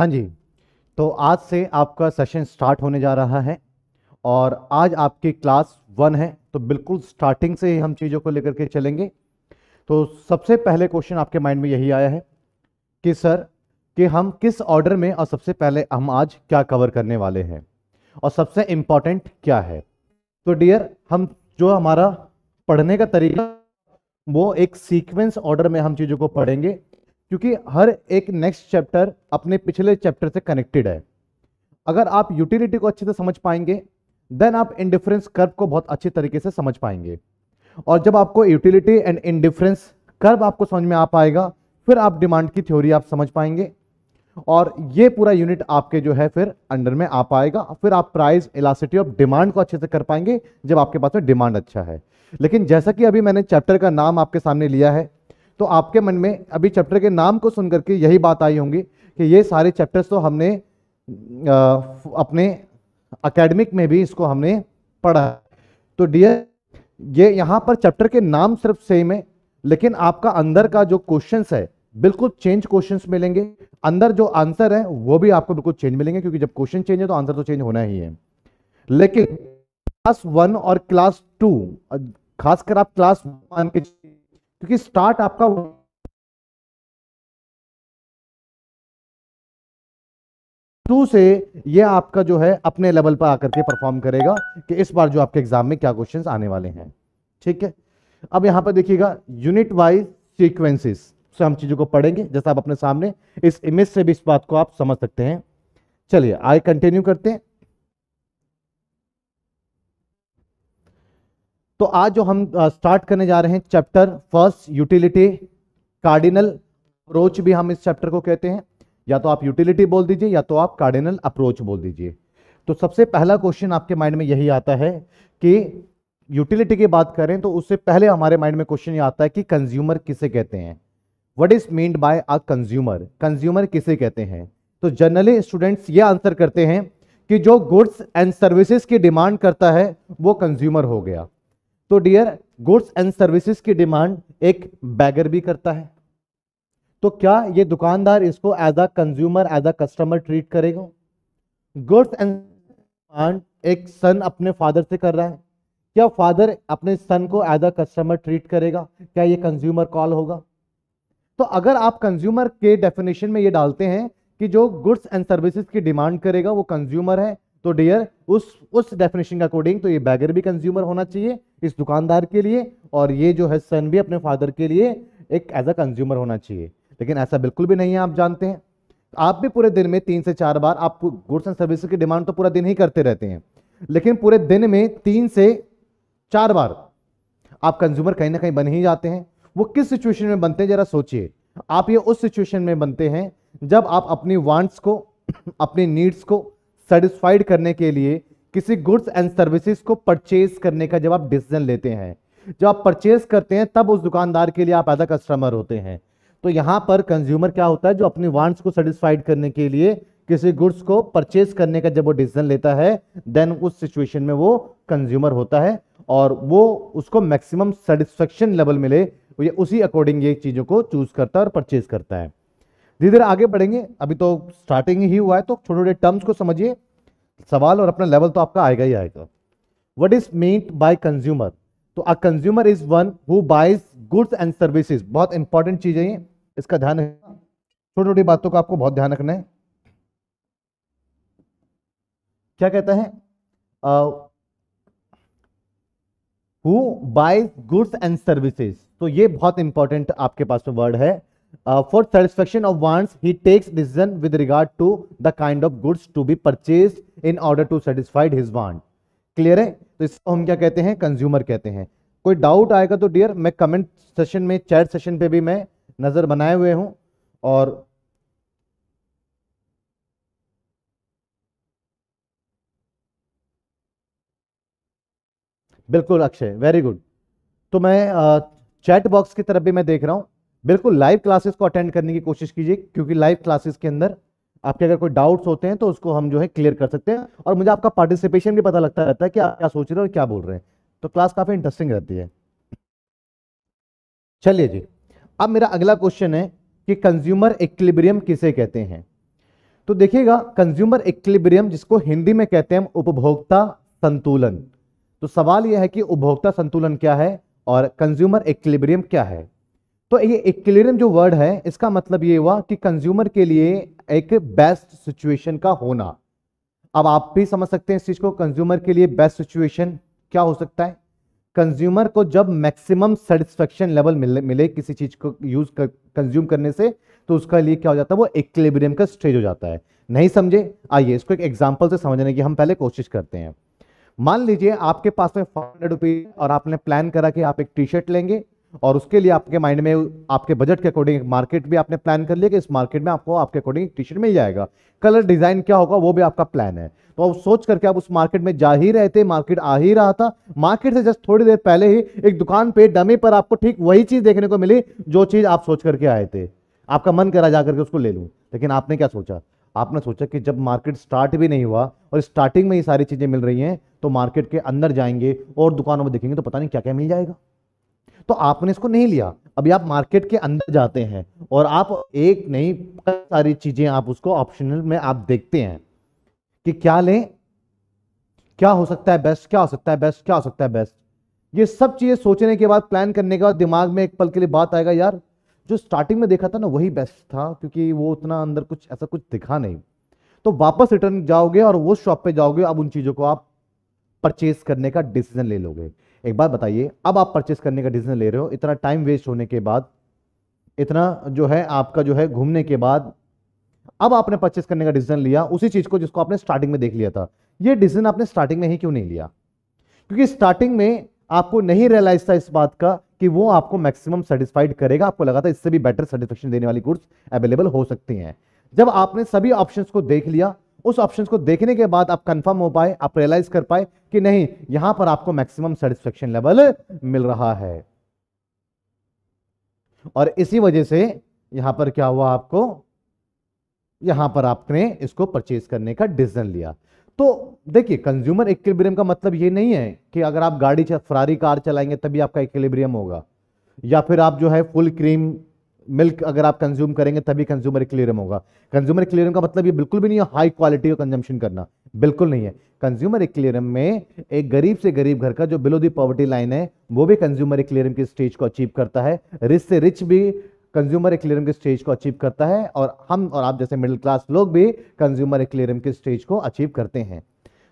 हाँ जी तो आज से आपका सेशन स्टार्ट होने जा रहा है और आज आपकी क्लास वन है तो बिल्कुल स्टार्टिंग से ही हम चीज़ों को लेकर के चलेंगे तो सबसे पहले क्वेश्चन आपके माइंड में यही आया है कि सर कि हम किस ऑर्डर में और सबसे पहले हम आज क्या कवर करने वाले हैं और सबसे इम्पॉर्टेंट क्या है तो डियर हम जो हमारा पढ़ने का तरीका वो एक सीक्वेंस ऑर्डर में हम चीज़ों को पढ़ेंगे क्योंकि हर एक नेक्स्ट चैप्टर अपने पिछले चैप्टर से कनेक्टेड है अगर आप यूटिलिटी को अच्छे से समझ पाएंगे देन आप इंडिफरेंस कर्व को बहुत अच्छे तरीके से समझ पाएंगे और जब आपको यूटिलिटी एंड इंडिफरेंस कर्व आपको समझ में आ पाएगा फिर आप डिमांड की थ्योरी आप समझ पाएंगे और ये पूरा यूनिट आपके जो है फिर अंडर में आ पाएगा फिर आप प्राइस इलासिटी ऑफ डिमांड को अच्छे से कर पाएंगे जब आपके पास में डिमांड अच्छा है लेकिन जैसा कि अभी मैंने चैप्टर का नाम आपके सामने लिया है तो आपके मन में अभी चैप्टर के नाम को सुन करके यही बात आई होंगी कि ये सारे चैप्टर्स तो हमने अपने अकेडमिक में भी इसको हमने पढ़ा तो डियर ये यहाँ पर चैप्टर के नाम सिर्फ सेम है लेकिन आपका अंदर का जो क्वेश्चन है बिल्कुल चेंज क्वेश्चन मिलेंगे अंदर जो आंसर है वो भी आपको बिल्कुल चेंज मिलेंगे क्योंकि जब क्वेश्चन चेंज है तो आंसर तो चेंज होना ही है लेकिन क्लास वन और क्लास टू खासकर आप क्लास वन के क्योंकि स्टार्ट आपका टू से ये आपका जो है अपने लेवल पर आकर के परफॉर्म करेगा कि इस बार जो आपके एग्जाम में क्या क्वेश्चंस आने वाले हैं ठीक है अब यहां पर देखिएगा यूनिट वाइज सीक्वेंसेस से हम चीजों को पढ़ेंगे जैसा आप अपने सामने इस इमेज से भी इस बात को आप समझ सकते हैं चलिए आई कंटिन्यू करते हैं तो आज जो हम स्टार्ट करने जा रहे हैं chapter first utility cardinal approach भी हम इस चैप्टर को कहते हैं या तो आप यूटिलिटी बोल दीजिए या तो आप कार्डिनल अप्रोच बोल दीजिए तो सबसे पहला क्वेश्चन आपके माइंड में यही आता है कि यूटिलिटी की बात करें तो उससे पहले हमारे माइंड में क्वेश्चन ये आता है कि कंज्यूमर किसे कहते हैं what is mean by a consumer consumer किसे कहते हैं तो जनरली स्टूडेंट्स ये आंसर करते हैं कि जो गुड्स एंड सर्विसेज की डिमांड करता है वो कंज्यूमर हो गया तो डियर गुड्स एंड सर्विसेज की डिमांड एक बैगर भी करता है तो क्या ये दुकानदार इसको as a consumer as a customer treat करेगा गुड्स एंड एक सन अपने फादर से कर रहा है क्या फादर अपने सन को एज अ कस्टमर ट्रीट करेगा क्या ये कंज्यूमर कॉल होगा तो अगर आप कंज्यूमर के डेफिनेशन में ये डालते हैं कि जो गुड्स एंड सर्विसेज की डिमांड करेगा वो कंज्यूमर है तो डियर उस उस डेफिनेशन का अकॉर्डिंग तो ये बैगर भी कंज्यूमर होना चाहिए इस दुकानदार के लिए और ये जो है सन भी अपने फादर के लिए एक एज अ कंज्यूमर होना चाहिए लेकिन ऐसा बिल्कुल भी नहीं है आप जानते हैं आप भी पूरे दिन में तीन से चार बार आप गुड्स एंड सर्विस की डिमांड तो पूरा दिन ही करते रहते हैं लेकिन पूरे दिन में तीन से चार बार आप कंज्यूमर कहीं ना कहीं बन ही जाते हैं वो किस सिचुएशन में बनते हैं जरा सोचिए आप ये उस सिचुएशन में बनते हैं जब आप अपनी वांट्स को अपनी नीड्स को सेटिस्फाइड करने के लिए किसी गुड्स एंड सर्विसेज को परचेज करने का जब आप डिसीजन लेते हैं जब आप परचेज करते हैं तब उस दुकानदार के लिए आप एज कस्टमर होते हैं तो यहाँ पर कंज्यूमर क्या होता है जो अपनी वांट्स को सेटिस्फाइड करने के लिए किसी गुड्स को परचेज करने का जब वो डिसीजन लेता है देन उस सिचुएशन में वो कंज्यूमर होता है और वो उसको मैक्सिमम सेटिस्फेक्शन लेवल मिले उसी अकॉर्डिंग ये चीज़ों को चूज करता है और परचेज करता है धीरे धीरे आगे बढ़ेंगे अभी तो स्टार्टिंग ही हुआ है तो छोटे छोटे टर्म्स को समझिए सवाल और अपना लेवल तो आपका आएगा ही आएगा what is meant by consumer तो a consumer is one who buys goods and services बहुत इंपॉर्टेंट चीज है ये इसका ध्यान रखना छोटी छोटी बातों का आपको बहुत ध्यान रखना है क्या कहता है who buys goods and services तो ये बहुत इंपॉर्टेंट आपके पास में वर्ड है for satisfaction of wants he takes decision with regard to the kind of goods to be purchase in order to satisfied his want clear है तो इसको हम क्या कहते हैं कंज्यूमर कहते हैं कोई डाउट आएगा तो डियर मैं कमेंट सेशन में चैट सेशन पे भी मैं नजर बनाए हुए हूं और बिल्कुल अक्षय वेरी गुड तो मैं चैट uh, बॉक्स की तरफ भी मैं देख रहा हूं बिल्कुल लाइव क्लासेस को अटेंड करने की कोशिश कीजिए क्योंकि लाइव क्लासेस के अंदर आपके अगर कोई डाउट्स होते हैं तो उसको हम जो है क्लियर कर सकते हैं और मुझे आपका पार्टिसिपेशन भी पता लगता रहता है कि आप क्या सोच रहे हैं और क्या बोल रहे हैं तो क्लास काफ़ी इंटरेस्टिंग रहती है चलिए जी अब मेरा अगला क्वेश्चन है कि कंज्यूमर इक्लिब्रियम किसे कहते हैं तो देखिएगा कंज्यूमर इक्लिब्रियम जिसको हिंदी में कहते हैं उपभोक्ता संतुलन तो सवाल यह है कि उपभोक्ता संतुलन क्या है और कंज्यूमर इक्लिब्रियम क्या है तो ये इक्लेरियम जो वर्ड है इसका मतलब ये हुआ कि कंज्यूमर के लिए एक बेस्ट सिचुएशन का होना अब आप भी समझ सकते हैं इस चीज को कंज्यूमर के लिए बेस्ट सिचुएशन क्या हो सकता है कंज्यूमर को जब मैक्सिमम सेटिस्फेक्शन लेवल मिले मिले किसी चीज को यूज कर, कंज्यूम करने से तो उसका लिए क्या हो जाता है वो इक्लेबरियम का स्टेज हो जाता है नहीं समझे आइए इसको एक एग्जाम्पल से समझने की हम पहले कोशिश करते हैं मान लीजिए आपके पास में फाइव हंड्रेड रुपीज और आपने प्लान करा कि आप एक टी शर्ट लेंगे और उसके लिए आपके माइंड में आपके बजट के अकॉर्डिंग मार्केट भी आपने प्लान कर लिया कि इस मार्केट में आपको आपके अकॉर्डिंग टी शर्ट मिल जाएगा कलर डिजाइन क्या होगा वो भी आपका प्लान है तो आप सोच करके आप उस मार्केट में जा ही रहे थे मार्केट आ ही रहा था मार्केट से जस्ट थोड़ी देर पहले ही एक दुकान पे डमी पर आपको ठीक वही चीज देखने को मिली जो चीज आप सोच करके आए थे आपका मन करा जा करके उसको ले लूँ लेकिन आपने क्या सोचा आपने सोचा कि जब मार्केट स्टार्ट भी नहीं हुआ और स्टार्टिंग में ही सारी चीज़ें मिल रही हैं तो मार्केट के अंदर जाएंगे और दुकानों में देखेंगे तो पता नहीं क्या क्या मिल जाएगा तो आपने इसको नहीं लिया अभी आप मार्केट के अंदर जाते हैं और आप एक नहीं सारी चीजें आप उसको ऑप्शनल में आप देखते हैं कि क्या लें क्या हो सकता है बेस्ट क्या हो सकता है बेस्ट क्या हो सकता है बेस्ट ये सब चीजें सोचने के बाद प्लान करने के बाद दिमाग में एक पल के लिए बात आएगा यार जो स्टार्टिंग में देखा था ना वही बेस्ट था क्योंकि वो उतना अंदर कुछ ऐसा कुछ दिखा नहीं तो वापस रिटर्न जाओगे और वो शॉप पे जाओगे अब उन चीज़ों को आप परचेज करने का डिसीजन ले लोगे एक बात बताइए अब आप परचेस करने का डिसीजन ले रहे हो इतना टाइम वेस्ट होने के बाद इतना जो है आपका जो है घूमने के बाद अब आपने परचेस करने का डिसीजन लिया उसी चीज को जिसको आपने स्टार्टिंग में देख लिया था यह डिसीजन आपने स्टार्टिंग में ही क्यों नहीं लिया क्योंकि स्टार्टिंग में आपको नहीं रियलाइज था इस बात का कि वो आपको मैक्सिमम सेटिस्फाइड करेगा आपको लगा था इससे भी बेटर सेटिस्फेक्शन देने वाली गुड्स अवेलेबल हो सकती हैं जब आपने सभी ऑप्शंस को देख लिया उस ऑप्शन को देखने के बाद आप कंफर्म हो पाए आप रियलाइज कर पाए कि नहीं यहां पर आपको मैक्सिमम सेटिस्फेक्शन लेवल मिल रहा है और इसी वजह से यहां पर क्या हुआ आपको यहां पर आपने इसको परचेज करने का डिसीजन लिया तो देखिए कंज्यूमर इक्विलिब्रियम का मतलब यह नहीं है कि अगर आप गाड़ी फरारी कार चलाएंगे तभी आपका इक्विलिब्रियम होगा या फिर आप जो है फुल क्रीम मिल्क अगर आप कंज्यूम करेंगे तभी कंज्यूमर क्लियरम होगा कंज्यूमर क्लियरम का मतलब ये बिल्कुल भी नहीं है हाई क्वालिटी का कंजम्पशन करना बिल्कुल नहीं है कंज्यूमर क्लियरम में एक गरीब से गरीब घर का जो बिलो दी पॉवर्टी लाइन है वो भी कंज्यूमर क्लियरम की स्टेज को अचीव करता है रिच से रिच भी कंज्यूमर क्लियरम के स्टेज को अचीव करता है और हम और आप जैसे मिडिल क्लास लोग भी कंज्यूमर क्लियरम के स्टेज को अचीव करते हैं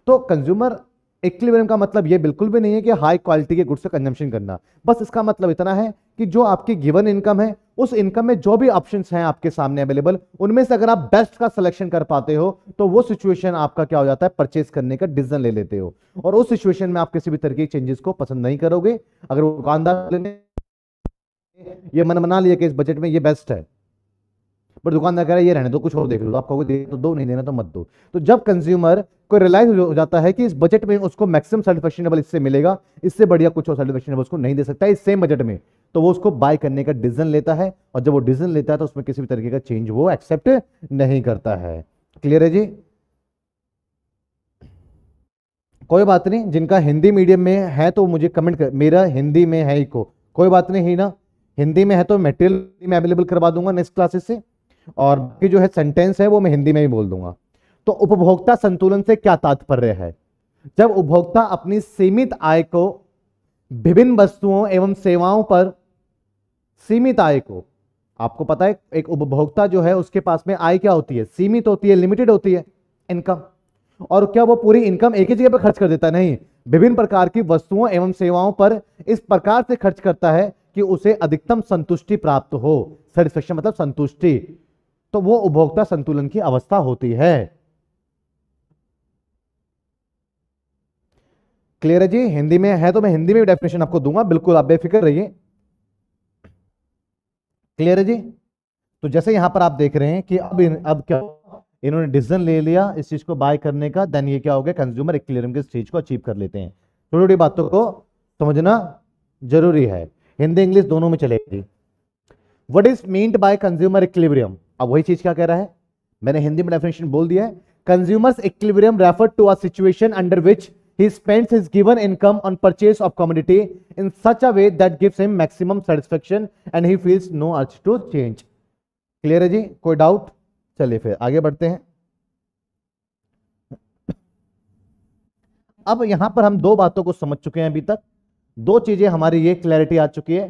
तो कंज्यूमर इक्लिवरियम का मतलब ये बिल्कुल भी नहीं है कि हाई क्वालिटी के गुड्स का कंजम्पशन करना बस इसका मतलब इतना है कि जो आपकी गिवन इनकम है उस इनकम में जो भी ऑप्शन हैं आपके सामने अवेलेबल उनमें से अगर आप बेस्ट का सिलेक्शन कर पाते हो तो वो सिचुएशन आपका क्या हो जाता है परचेज करने का डिसीजन ले लेते हो और उस सिचुएशन में आप किसी भी तरह के चेंजेस को पसंद नहीं करोगे अगर वो दुकानदार ये मन मना लिया कि इस बजट में ये बेस्ट है पर दुकानदार कह रहा है ये रहने दो कुछ और देख लो आपको दे तो दो नहीं देना तो मत दो तो जब कंज्यूमर को रिलाइज हो जाता है कि इस बजट में उसको मैक्सिमम सेटिस्फेक्शन इससे मिलेगा इससे बढ़िया कुछ और सेटिस्फेक्शन उसको नहीं दे सकता है इस सेम बजट में तो वो उसको बाय करने का डिसीजन लेता है और जब वो डिसीजन लेता है तो उसमें किसी भी तरीके का चेंज वो एक्सेप्ट नहीं करता है क्लियर है जी कोई बात नहीं जिनका हिंदी मीडियम में है तो मुझे कमेंट कर मेरा हिंदी में है इको कोई बात नहीं ना हिंदी में है तो मेटेरियल मैं अवेलेबल करवा दूंगा नेक्स्ट क्लासेस से और बाकी जो है सेंटेंस है वो मैं हिंदी में ही बोल दूंगा तो उपभोक्ता संतुलन से क्या तात्पर्य है जब उपभोक्ता अपनी सीमित आय को विभिन्न वस्तुओं एवं सेवाओं पर सीमित आय को आपको पता है एक उपभोक्ता जो है उसके पास में आय क्या होती है सीमित होती है लिमिटेड होती है इनकम और क्या वो पूरी इनकम एक ही जगह पर खर्च कर देता नहीं विभिन्न प्रकार की वस्तुओं एवं सेवाओं पर इस प्रकार से खर्च करता है कि उसे अधिकतम संतुष्टि प्राप्त हो सेटिस्फेक्शन मतलब संतुष्टि तो वो उपभोक्ता संतुलन की अवस्था होती है क्लियर है जी हिंदी में है तो मैं हिंदी में भी डेफिनेशन आपको दूंगा बिल्कुल आप बेफिक्र रहिए क्लियर है जी तो जैसे यहां पर आप देख रहे हैं कि अब इन, अब क्या इन्होंने डिसीजन ले लिया इस चीज को बाय करने का देन ये क्या हो गया कंज्यूमर एक क्लियर के स्टेज को अचीव कर लेते हैं छोटी छोटी बातों को समझना जरूरी है हिंदी इंग्लिश दोनों में चलेगी what is meant by consumer equilibrium अब वही चीज क्या कह रहा है मैंने हिंदी में डेफिनेशन बोल दिया है consumer equilibrium refer to a situation under which He spends his given income on purchase of commodity in such a way that gives him maximum satisfaction and he feels no urge to change. Clear है जी कोई doubt चलिए फिर आगे बढ़ते हैं अब यहां पर हम दो बातों को समझ चुके हैं अभी तक दो चीजें हमारी ये क्लैरिटी आ चुकी है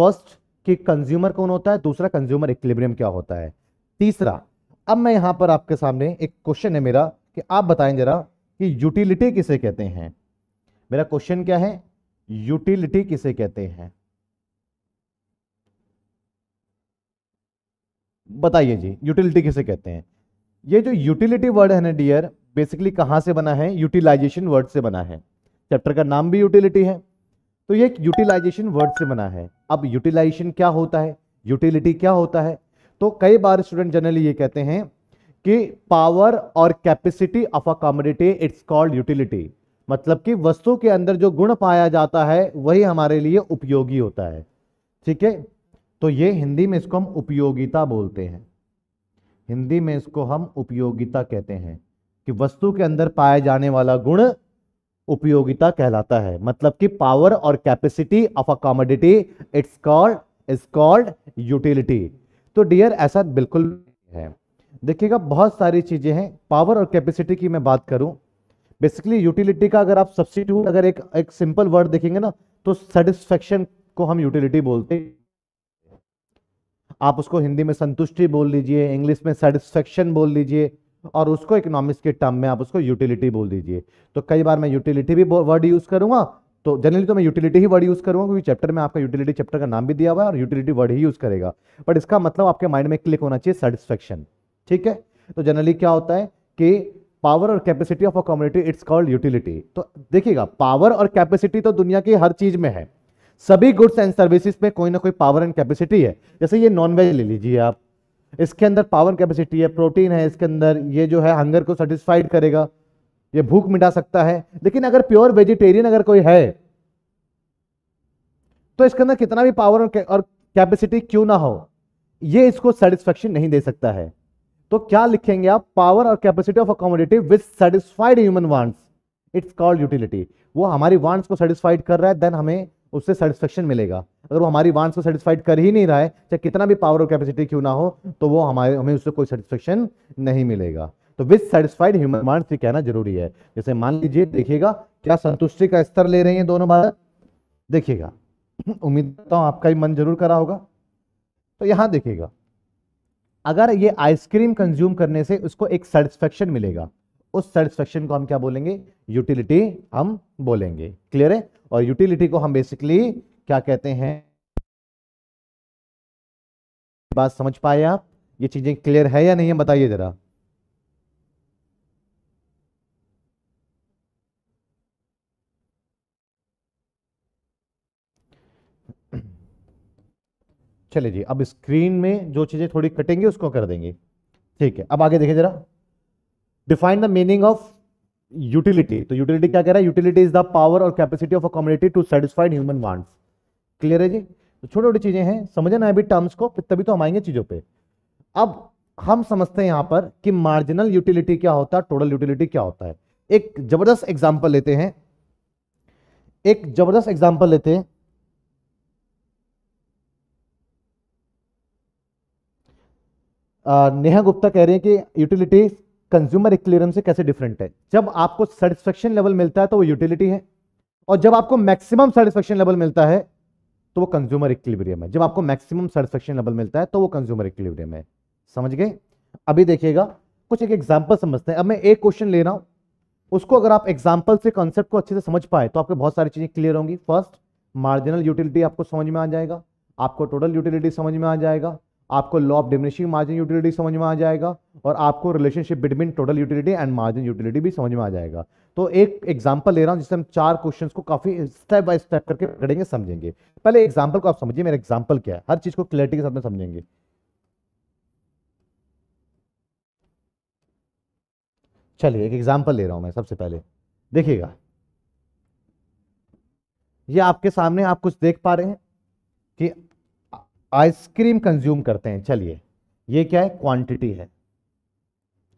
फर्स्ट कि कंज्यूमर कौन होता है दूसरा कंज्यूमर इक्विलिब्रियम क्या होता है तीसरा अब मैं यहां पर आपके सामने एक क्वेश्चन है मेरा कि आप बताएं जरा कि यूटिलिटी किसे कहते हैं मेरा क्वेश्चन क्या है यूटिलिटी किसे कहते हैं बताइए जी यूटिलिटी किसे कहते हैं ये जो यूटिलिटी वर्ड है ना डियर बेसिकली कहां से बना है यूटिलाइजेशन वर्ड से बना है चैप्टर का नाम भी यूटिलिटी है तो ये यूटिलाइजेशन वर्ड से बना है अब यूटिलाइजेशन क्या होता है यूटिलिटी क्या होता है तो कई बार स्टूडेंट जनरली ये कहते हैं कि पावर और capacity of a commodity it's called utility मतलब कि वस्तु के अंदर जो गुण पाया जाता है वही हमारे लिए उपयोगी होता है ठीक है तो ये हिंदी में इसको हम उपयोगिता बोलते हैं हिंदी में इसको हम उपयोगिता कहते हैं कि वस्तु के अंदर पाया जाने वाला गुण उपयोगिता कहलाता है मतलब कि पावर और capacity of a commodity it's called is called utility तो डियर ऐसा बिल्कुल है देखिएगा बहुत सारी चीज़ें हैं पावर और कैपेसिटी की मैं बात करूं बेसिकली यूटिलिटी का अगर आप सब्सिट्यूट अगर एक एक सिंपल वर्ड देखेंगे ना तो सेटिस्फेक्शन को हम यूटिलिटी बोलते हैं आप उसको हिंदी में संतुष्टि बोल लीजिए इंग्लिश में सेटिस्फेक्शन बोल लीजिए और उसको इकोनॉमिक्स के टर्म में आप उसको यूटिलिटी बोल दीजिए तो कई बार मैं यूटिलिटी भी वर्ड यूज़ करूंगा तो जनरली तो मैं यूटिलिटी ही वर्ड यूज़ करूंगा क्योंकि चैप्टर में आपका यूटिलिटी चैप्टर का नाम भी दिया हुआ है और यूटिलिटी वर्ड ही यूज़ करेगा बट इसका मतलब आपके माइंड में क्लिक होना चाहिए सेटिस्फेक्शन ठीक है तो जनरली क्या होता है कि पावर और capacity of a community it's called utility तो देखिएगा पावर और कैपेसिटी तो दुनिया की हर चीज में है सभी गुड्स एंड सर्विसेज में कोई ना कोई पावर एंड कैपेसिटी है जैसे ये नॉनवेज ले लीजिए आप इसके अंदर पावर कैपेसिटी है प्रोटीन है इसके अंदर ये जो है हंगर को सेटिस्फाइड करेगा ये भूख मिटा सकता है लेकिन अगर प्योर वेजिटेरियन अगर कोई है तो इसके अंदर कितना भी पावर और कैपेसिटी क्यों ना हो ये इसको सेटिस्फेक्शन नहीं दे सकता है तो क्या लिखेंगे आप पावर और capacity of accommodative with satisfied human wants it's called utility वो हमारी वांट्स को सेटिस्फाइड कर रहा है देन हमें उससे सेटिस्फेक्शन मिलेगा अगर वो हमारी वांट्स को सेटिस्फाइड कर ही नहीं रहा है चाहे कितना भी पावर और कैपेसिटी क्यों ना हो तो वो हमारे हमें उससे कोई सेटिस्फेक्शन नहीं मिलेगा तो विद सेटिस्फाइड ह्यूमन वांट्स ये कहना जरूरी है जैसे मान लीजिए देखिएगा क्या संतुष्टि का स्तर ले रही है दोनों बार देखिएगा उम्मीद तो आपका ही मन जरूर करा होगा तो यहां देखिएगा अगर ये आइसक्रीम कंज्यूम करने से उसको एक सेटिस्फेक्शन मिलेगा उस सेटिस्फेक्शन को हम क्या बोलेंगे यूटिलिटी हम बोलेंगे क्लियर है और यूटिलिटी को हम बेसिकली क्या कहते हैं बात समझ पाए आप ये चीजें क्लियर है या नहीं है बताइए जरा चले जी अब स्क्रीन में जो चीज़ें थोड़ी कटेंगे उसको कर देंगे ठीक है अब आगे देखें जरा define the meaning of utility तो यूटिलिटी क्या कह रहा है यूटिलिटी इज द पावर और capacity of a community to satisfied human wants clear है जी तो छोटी छोटी चीज़ें हैं समझना है अभी टर्म्स को तभी तो हम आएंगे चीज़ों पर अब हम समझते हैं यहां पर कि मार्जिनल यूटिलिटी क्या होता है टोटल यूटिलिटी क्या होता है एक जबरदस्त एग्जाम्पल लेते हैं एक जबरदस्त एग्जाम्पल लेते हैं नेहा गुप्ता कह रहे हैं कि यूटिलिटी कंज्यूमर इक्लियरेंस से कैसे डिफरेंट है जब आपको सेटिस्फेक्शन लेवल मिलता है तो वो यूटिलिटी है और जब आपको मैक्सिमम सेटिस्फेक्शन लेवल मिलता है तो वो कंज्यूमर इक्विलिब्रियम है जब आपको मैक्सिमम सेटिस्फेक्शन लेवल मिलता है तो वो कंज्यूमर इक्विलिब्रियम है समझ गए अभी देखिएगा कुछ एक एग्जाम्पल समझते हैं अब मैं एक क्वेश्चन ले रहा हूं उसको अगर आप एग्जाम्पल से कॉन्सेप्ट को अच्छे से समझ पाए तो आपको बहुत सारी चीजें क्लियर होंगी फर्स्ट मार्जिनल यूटिलिटी आपको समझ में आ जाएगा आपको टोटल यूटिलिटी समझ में आ जाएगा आपको law of diminishing margin utility समझ में आ जाएगा और आपको relationship between total utility and margin utility भी समझ में आ जाएगा तो एक एग्जांपल ले रहा हूं जिससे हम चार क्वेश्चंस को काफी स्टेप बाय स्टेप करके पकड़ेंगे समझेंगे पहले एग्जांपल को आप समझिए मेरा एग्जाम्पल क्या है हर चीज को क्लैरिटी के साथ में समझेंगे चलिए एक एग्जाम्पल ले रहा हूं मैं सबसे पहले देखिएगा ये आपके सामने आप कुछ देख पा रहे हैं कि आइसक्रीम कंज्यूम करते हैं चलिए ये क्या है क्वांटिटी है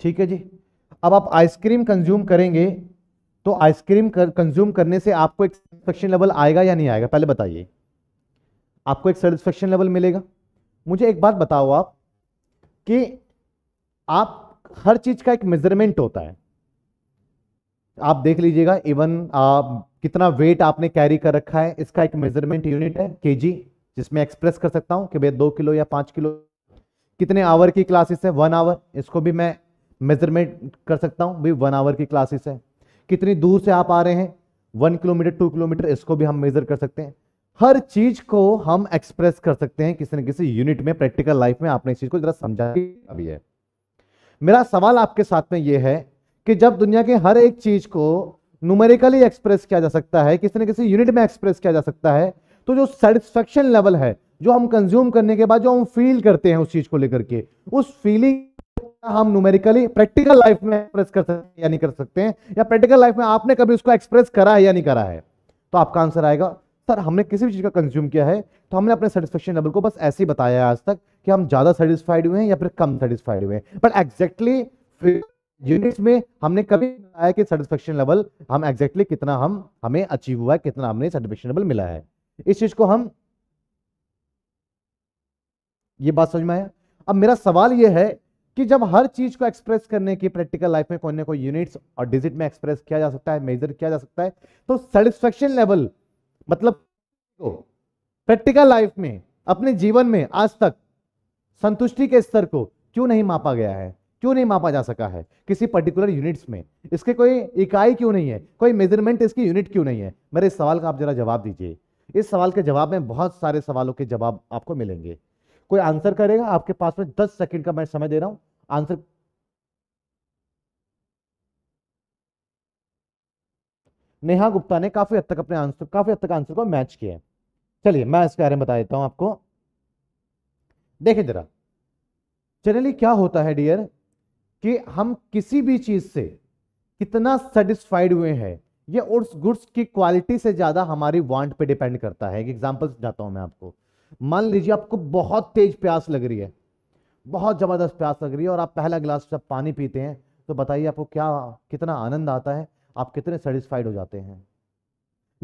ठीक है जी अब आप आइसक्रीम कंज्यूम करेंगे तो आइसक्रीम कर, कंज्यूम करने से आपको एक सेटिस्फेक्शन लेवल आएगा या नहीं आएगा पहले बताइए आपको एक सेटिस्फेक्शन लेवल मिलेगा मुझे एक बात बताओ आप कि आप हर चीज का एक मेजरमेंट होता है आप देख लीजिएगा इवन आप कितना वेट आपने कैरी कर रखा है इसका एक मेजरमेंट यूनिट है केजी जिसमें एक्सप्रेस कर सकता हूं कि भैया दो किलो या पांच किलो कितने आवर की क्लासेस है वन आवर इसको भी मैं मेजरमेंट कर सकता हूं भाई वन आवर की क्लासेस है कितनी दूर से आप आ रहे हैं वन किलोमीटर टू किलोमीटर इसको भी हम मेजर कर सकते हैं हर चीज को हम एक्सप्रेस कर सकते हैं किसी न किसी यूनिट में प्रैक्टिकल लाइफ में आपने इस चीज को जरा समझा अभी है मेरा सवाल आपके साथ में यह है कि जब दुनिया के हर एक चीज को न्यूमेरिकली एक्सप्रेस किया जा सकता है किसी न किसी यूनिट में एक्सप्रेस किया जा सकता है तो जो सेटिस्फेक्शन लेवल है जो हम कंज्यूम करने के बाद जो हम फील करते हैं उस चीज को लेकर के उस फीलिंग हम न्यूमेरिकली प्रैक्टिकल लाइफ में एक्सप्रेस कर सकते हैं या नहीं कर सकते हैं या प्रैक्टिकल लाइफ में आपने कभी उसको एक्सप्रेस करा है या नहीं करा है तो आपका आंसर आएगा सर हमने किसी भी चीज़ का कंज्यूम किया है तो हमने अपने सेटिस्फेक्शन लेवल को बस ऐसे ही बताया है आज तक कि हम ज़्यादा सेटिस्फाइड हुए हैं या फिर कम सेटिस्फाइड हुए हैं बट एग्जैक्टली यूनिट्स में हमने कभी बताया कि सेटिस्फेक्शन लेवल हम एग्जैक्टली exactly कितना हम हमें अचीव हुआ है कितना हमने सेटिस्फेक्शन लेवल मिला है इस चीज को हम ये बात समझ में आया अब मेरा सवाल यह है कि जब हर चीज को एक्सप्रेस करने की प्रैक्टिकल लाइफ में कोई ना कोई यूनिट्स और डिजिट में एक्सप्रेस किया जा सकता है मेजर किया जा सकता है तो सेटिस्फेक्शन लेवल मतलब तो प्रैक्टिकल लाइफ में अपने जीवन में आज तक संतुष्टि के स्तर को क्यों नहीं मापा गया है क्यों नहीं मापा जा सका है किसी पर्टिकुलर यूनिट्स में इसके कोई इकाई क्यों नहीं है कोई मेजरमेंट इसकी यूनिट क्यों नहीं है मेरे इस सवाल का आप जरा जवाब दीजिए इस सवाल के जवाब में बहुत सारे सवालों के जवाब आपको मिलेंगे कोई आंसर करेगा आपके पास में दस सेकेंड का मैं समय दे रहा हूं आंसर नेहा गुप्ता ने काफी हद तक अपने आंसर काफी हद तक आंसर को मैच किया है चलिए मैं इसके बारे में बता देता हूं आपको देखें जरा जनरली क्या होता है डियर कि हम किसी भी चीज से कितना सेटिस्फाइड हुए हैं ये उस गुड्स की क्वालिटी से ज़्यादा हमारी वांट पे डिपेंड करता है एक एग्जाम्पल समझाता हूँ मैं आपको मान लीजिए आपको बहुत तेज प्यास लग रही है बहुत ज़बरदस्त प्यास लग रही है और आप पहला गिलास जब पानी पीते हैं तो बताइए आपको क्या कितना आनंद आता है आप कितने सेटिस्फाइड हो जाते हैं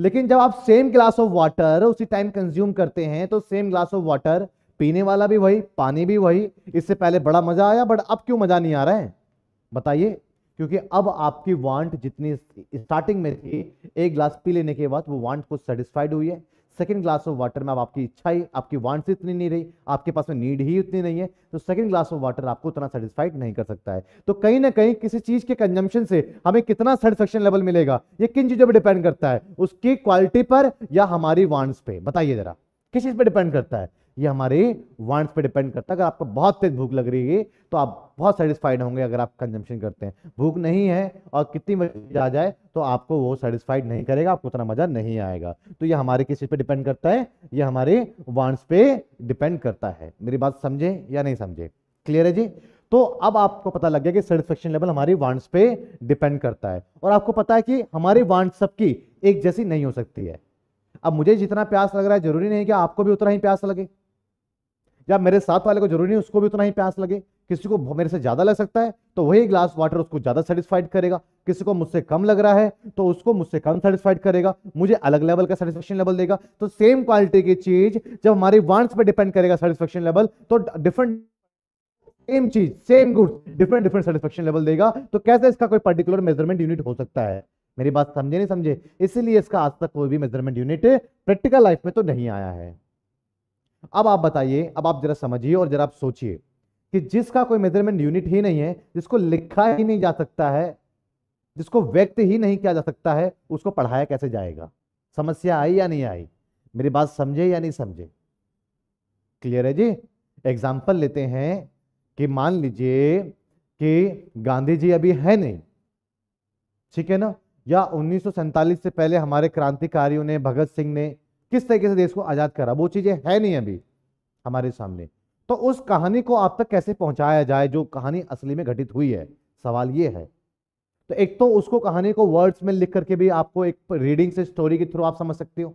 लेकिन जब आप सेम ग्लास ऑफ वाटर उसी टाइम कंज्यूम करते हैं तो सेम ग्लास ऑफ वाटर पीने वाला भी वही पानी भी वही इससे पहले बड़ा मजा आया बट अब क्यों मजा नहीं आ रहा है बताइए क्योंकि अब आपकी वांट जितनी स्टार्टिंग में थी एक ग्लास पी लेने के बाद वो वांट कुछ सेटिस्फाइड हुई है सेकेंड ग्लास ऑफ वाटर में अब आपकी इच्छा ही आपकी वांट से इतनी नहीं रही आपके पास में नीड ही उतनी नहीं है तो सेकेंड ग्लास ऑफ वाटर आपको उतना सेटिस्फाइड नहीं कर सकता है तो कहीं ना कहीं किसी चीज के कंजम्पशन से हमें कितना सेटिस्फेक्शन लेवल मिलेगा ये किन चीजों पर डिपेंड करता है उसकी क्वालिटी पर या हमारी वांट्स पे बताइए जरा किस चीज पर डिपेंड करता है ये हमारे वांट्स पे डिपेंड करता है अगर आपको बहुत तेज भूख लग रही है तो आप बहुत सेटिस्फाइड होंगे अगर आप कंजम्पशन करते हैं भूख नहीं है और कितनी मजा आ जाए तो आपको वो सेटिस्फाइड नहीं करेगा आपको उतना मजा नहीं आएगा तो ये हमारे किस चीज़ पे डिपेंड करता है ये हमारे वांट्स पे डिपेंड करता है मेरी बात समझे या नहीं समझे क्लियर है जी तो अब आपको पता लग गया कि सेटिस्फेक्शन लेवल हमारी वांट्स पे डिपेंड करता है और आपको पता है कि हमारे वांट्स सबकी एक जैसी नहीं हो सकती है अब मुझे जितना प्यास लग रहा है जरूरी नहीं कि आपको भी उतना ही प्यास लगे या मेरे साथ वाले को जरूरी नहीं उसको भी उतना ही प्यास लगे किसी को मेरे से ज्यादा लग सकता है तो वही ग्लास वाटर उसको ज्यादा सेटिस्फाइड करेगा किसी को मुझसे कम लग रहा है तो उसको मुझसे कम सेटिस्फाइड करेगा मुझे अलग लेवल का सेटिस्फेक्शन लेवल देगा तो सेम क्वालिटी की चीज जब हमारी वांट्स पे डिपेंड करेगा सेटिस्फेक्शन लेवल तो डिफरेंट सेम चीज same good different different satisfaction level देगा तो कैसे इसका कोई पर्टिकुलर मेजरमेंट यूनिट हो सकता है मेरी बात समझे नहीं समझे इसीलिए इसका आज तक कोई भी मेजरमेंट यूनिट प्रैक्टिकल लाइफ में तो नहीं आया है अब आप बताइए अब आप जरा समझिए और जरा आप सोचिए कि जिसका कोई मेजरमेंट यूनिट ही नहीं है जिसको लिखा ही नहीं जा सकता है जिसको व्यक्त ही नहीं किया जा सकता है उसको पढ़ाया कैसे जाएगा समस्या आई या नहीं आई मेरी बात समझे या नहीं समझे क्लियर है जी एग्जाम्पल लेते हैं कि मान लीजिए कि गांधी जी अभी है नहीं ठीक है ना या उन्नीस से पहले हमारे क्रांतिकारियों ने भगत सिंह ने किस तरीके से देश को आजाद करा वो चीजें है नहीं अभी हमारे सामने तो उस कहानी को आप तक कैसे पहुंचाया जाए जो कहानी असली में घटित हुई है सवाल ये है तो एक तो उसको कहानी को वर्ड्स में लिख करके भी आपको एक रीडिंग से स्टोरी के थ्रू आप समझ सकते हो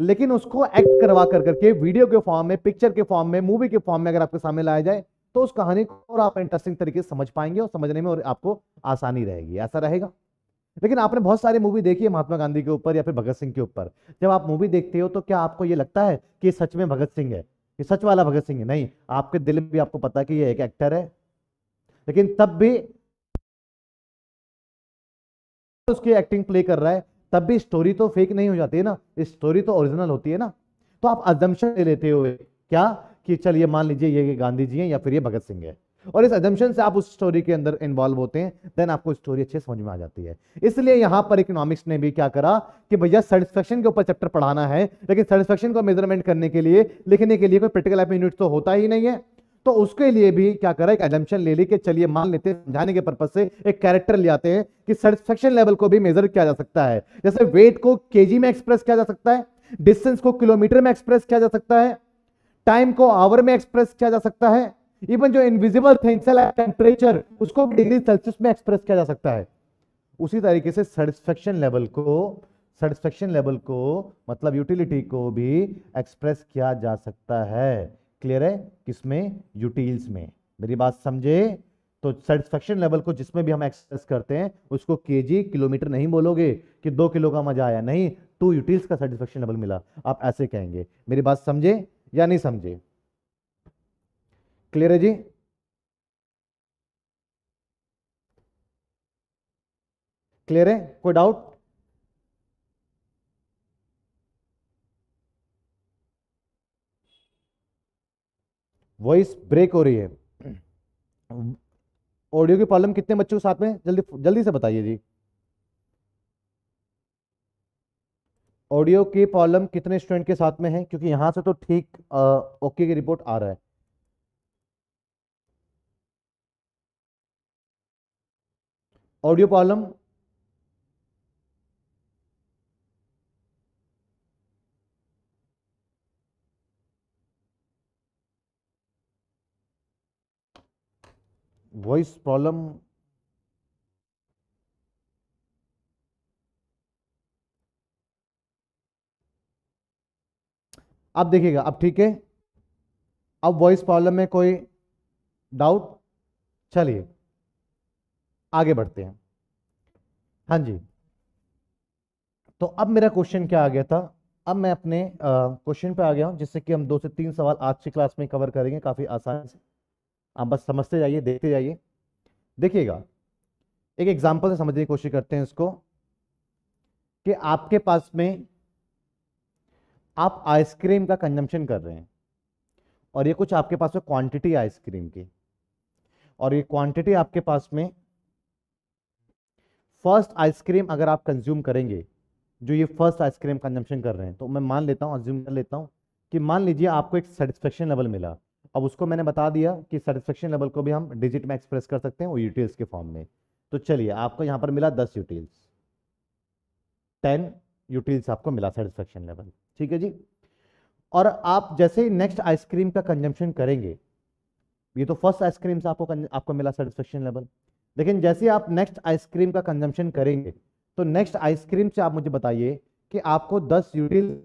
लेकिन उसको एक्ट करवा कर करके वीडियो के फॉर्म में पिक्चर के फॉर्म में मूवी के फॉर्म में अगर आपके सामने लाया जाए तो उस कहानी को और आप इंटरेस्टिंग तरीके से समझ पाएंगे और समझने में और आपको आसानी रहेगी ऐसा रहेगा लेकिन आपने बहुत सारी मूवी देखी है महात्मा गांधी के ऊपर या फिर भगत सिंह के ऊपर जब आप मूवी देखते हो तो क्या आपको ये लगता है कि सच में भगत सिंह है ये सच वाला भगत सिंह है नहीं आपके दिल में भी आपको पता है कि ये एक एक्टर है लेकिन तब भी उसकी एक्टिंग प्ले कर रहा है तब भी स्टोरी तो फेक नहीं हो जाती है ना स्टोरी तो ओरिजिनल होती है ना तो आप अजम्पन ले लेते हुए क्या कि चल ये मान लीजिए ये गांधी जी हैं या फिर ये भगत सिंह है और इस एजम्पन से आप उस स्टोरी के अंदर इन्वॉल्व होते हैं देन आपको स्टोरी अच्छे समझ में आ जाती है इसलिए यहां पर इकोनॉमिक्स ने भी क्या करा कि भैया सेटिस्फेक्शन के ऊपर चैप्टर पढ़ाना है लेकिन सेटिस्फेक्शन को मेजरमेंट करने के लिए लिखने के लिए कोई प्रैक्टिकल एप यूनिट तो होता ही नहीं है तो उसके लिए भी क्या करा एक एजम्पन ले ली कि चलिए मान लेते हैं समझाने के पर्पज से एक कैरेक्टर ले आते हैं कि सेटिस्फेक्शन लेवल को भी मेजर किया जा सकता है जैसे वेट को के में एक्सप्रेस किया जा सकता है डिस्टेंस को किलोमीटर में एक्सप्रेस किया जा सकता है टाइम को आवर में एक्सप्रेस किया जा सकता है इवन जो इनविजिबल थेंसल टेम्परेचर उसको भी डिग्री सेल्सियस में एक्सप्रेस किया जा सकता है उसी तरीके से सेटिस्फेक्शन लेवल को सेटिस्फेक्शन लेवल को मतलब यूटिलिटी को भी एक्सप्रेस किया जा सकता है क्लियर है किसमें यूटिल्स में मेरी बात समझे तो सेटिस्फेक्शन लेवल को जिसमें भी हम एक्सप्रेस करते हैं उसको केजी किलोमीटर नहीं बोलोगे कि दो किलो का मजा आया नहीं टू यूटिल्स का सेटिस्फेक्शन लेवल मिला आप ऐसे कहेंगे मेरी बात समझे या नहीं समझे क्लियर है जी क्लियर है कोई डाउट वॉइस ब्रेक हो रही है ऑडियो की प्रॉब्लम कितने बच्चों के साथ में जल्दी जल्दी से बताइए जी ऑडियो की प्रॉब्लम कितने स्टूडेंट के साथ में है क्योंकि यहां से तो ठीक ओके की रिपोर्ट आ रहा है ऑडियो प्रॉब्लम वॉइस प्रॉब्लम अब देखिएगा अब ठीक है अब वॉइस प्रॉब्लम में कोई डाउट चलिए आगे बढ़ते हैं हाँ जी तो अब मेरा क्वेश्चन क्या आ गया था अब मैं अपने क्वेश्चन पे आ गया हूँ जिससे कि हम दो से तीन सवाल आज की क्लास में कवर करेंगे काफ़ी आसान से आप बस समझते जाइए देखते जाइए देखिएगा एक एग्जाम्पल से समझने की कोशिश करते हैं इसको कि आपके पास में आप आइसक्रीम का कंजम्पशन कर रहे हैं और ये कुछ आपके पास में क्वांटिटी आइसक्रीम की और ये क्वांटिटी आपके पास में फर्स्ट आइसक्रीम अगर आप कंज्यूम करेंगे जो ये फर्स्ट आइसक्रीम कंजम्पशन कर रहे हैं तो मैं मान लेता हूँ अज्यूम कर लेता हूँ कि मान लीजिए आपको एक सेटिस्फेक्शन लेवल मिला अब उसको मैंने बता दिया कि सेटिस्फेक्शन लेवल को भी हम डिजिट में एक्सप्रेस कर सकते हैं वो यूटील्स के फॉर्म में तो चलिए आपको यहाँ पर मिला दस यूटील्स टेन यूटील्स आपको मिला सेटिस्फेक्शन लेवल ठीक है जी और आप जैसे ही नेक्स्ट आइसक्रीम का कंजम्पशन करेंगे ये तो फर्स्ट आइसक्रीम से आपको आपको मिला सेटिस्फेक्शन लेवल लेकिन जैसे आप नेक्स्ट आइसक्रीम का कंजम्पशन करेंगे तो नेक्स्ट आइसक्रीम से आप मुझे बताइए कि आपको दस यूटिल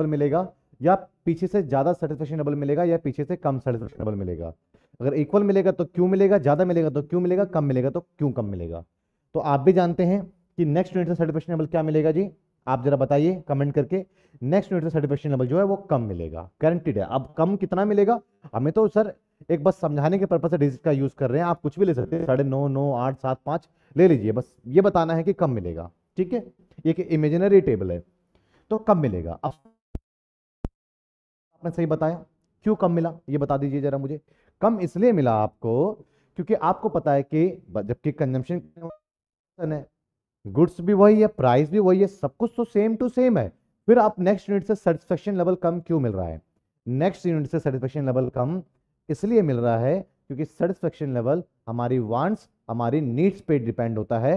मिलेगा या पीछे से ज़्यादा डबल मिलेगा या पीछे से कम डबल मिलेगा अगर इक्वल मिलेगा तो क्यों मिलेगा ज़्यादा मिलेगा तो क्यों मिलेगा कम मिलेगा तो क्यों कम मिलेगा तो आप भी जानते हैं कि नेक्स्ट यूनिट से डबल क्या मिलेगा जी आप जरा बताइए कमेंट करके नेक्स्ट यूनिट सर्टिफिकेशन लेवल जो है वो कम मिलेगा गारंटीड है अब कम कितना मिलेगा हमें तो सर एक बस समझाने के पर्पज से डिजिट का यूज कर रहे हैं आप कुछ भी ले सकते हैं साढ़े नौ नौ आठ सात पाँच ले लीजिए बस ये बताना है कि कम मिलेगा ठीक है ये कि इमेजिनरी टेबल है तो कम मिलेगा अब आपने सही बताया क्यों कम मिला ये बता दीजिए जरा मुझे कम इसलिए मिला आपको क्योंकि आपको पता है कि जबकि कंजम्पशन है गुड्स भी वही है प्राइस भी वही है सब कुछ तो सेम टू सेम है फिर आप नेक्स्ट यूनिट से सेटिस्फेक्शन लेवल कम क्यों मिल रहा है नेक्स्ट यूनिट से सेटिस्फेक्शन लेवल कम इसलिए मिल रहा है क्योंकि सेटिस्फेक्शन लेवल हमारी वांट्स हमारी नीड्स पे डिपेंड होता है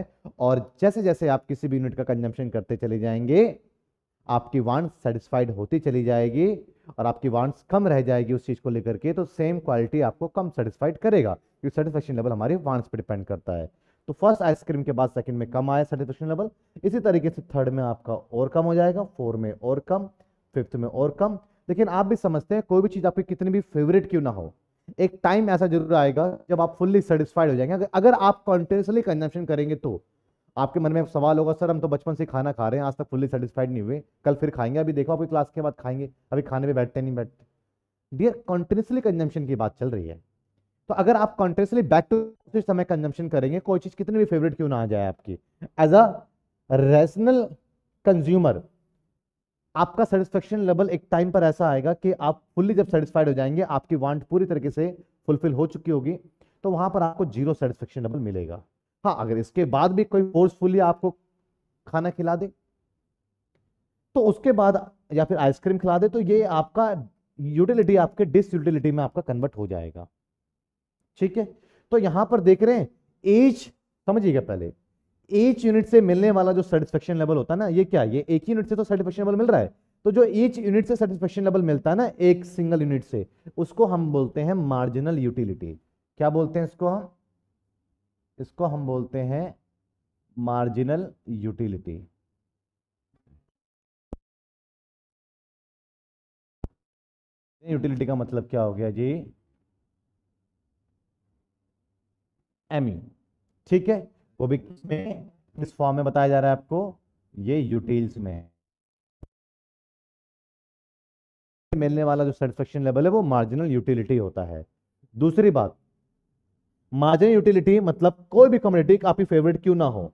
और जैसे जैसे आप किसी भी यूनिट का कंजम्पशन करते चले जाएंगे आपकी वांट्स सेटिस्फाइड होती चली जाएगी और आपकी वांट्स कम रह जाएगी उस चीज़ को लेकर के तो सेम क्वालिटी आपको कम सेटिस्फाइड करेगा क्योंकि सेटिस्फेक्शन लेवल हमारे वांट्स पर डिपेंड करता है तो फर्स्ट आइसक्रीम के बाद सेकंड में कम आया सेटिस्फेक्शन लेवल इसी तरीके से थर्ड में आपका और कम हो जाएगा फोर में और कम फिफ्थ में और कम लेकिन आप भी समझते हैं कोई भी चीज़ आपकी कितनी भी फेवरेट क्यों ना हो एक टाइम ऐसा जरूर आएगा जब आप फुल्ली सेटिस्फाइड हो जाएंगे अगर आप कंटिन्यूसली कंजम्पशन करेंगे तो आपके मन में सवाल होगा सर हम तो बचपन से खाना खा रहे हैं आज तक फुल्ली सेटिस्फाइड नहीं हुए कल फिर खाएंगे अभी देखो आपकी क्लास के बाद खाएंगे अभी खाने पर बैठते नहीं बैठते डियर कंटिन्यूसली कंजम्पशन की बात चल रही है तो अगर आप कॉन्ट्रेसली बैक टू तो समय कंजम्पन करेंगे कोई चीज़ कितनी भी फेवरेट क्यों ना आ जाए आपकी एज अ रेशनल कंज्यूमर आपका सेटिस्फेक्शन लेवल एक टाइम पर ऐसा आएगा कि आप फुल्ली जब सेटिस्फाइड हो जाएंगे आपकी वांट पूरी तरीके से फुलफिल हो चुकी होगी तो वहां पर आपको जीरो सेटिस्फेक्शन लेवल मिलेगा हाँ अगर इसके बाद भी कोई फोर्सफुली आपको खाना खिला दे तो उसके बाद या फिर आइसक्रीम खिला दे तो ये आपका यूटिलिटी आपके डिस यूटिलिटी में आपका कन्वर्ट हो जाएगा ठीक है तो यहां पर देख रहे हैं एज समझिएगा पहले एच यूनिट से मिलने वाला जो सेटिस्फेक्शन लेवल होता है ना ये क्या ये एक ही यूनिट से तो सेटिस्फेक्शन लेवल मिल रहा है तो जो एच यूनिट से सेटिस्फेक्शन लेवल मिलता है ना एक सिंगल यूनिट से उसको हम बोलते हैं मार्जिनल यूटिलिटी क्या बोलते हैं इसको हम इसको हम बोलते हैं मार्जिनल यूटिलिटी यूटिलिटी का मतलब क्या हो गया जी एम यू ठीक है वो भी में किस फॉर्म में बताया जा रहा है आपको ये यूटील्स में मिलने वाला जो सेटिस्फेक्शन लेवल है वो मार्जिनल यूटिलिटी होता है दूसरी बात मार्जिनल यूटिलिटी मतलब कोई भी कम्युनिटी आपकी फेवरेट क्यों ना हो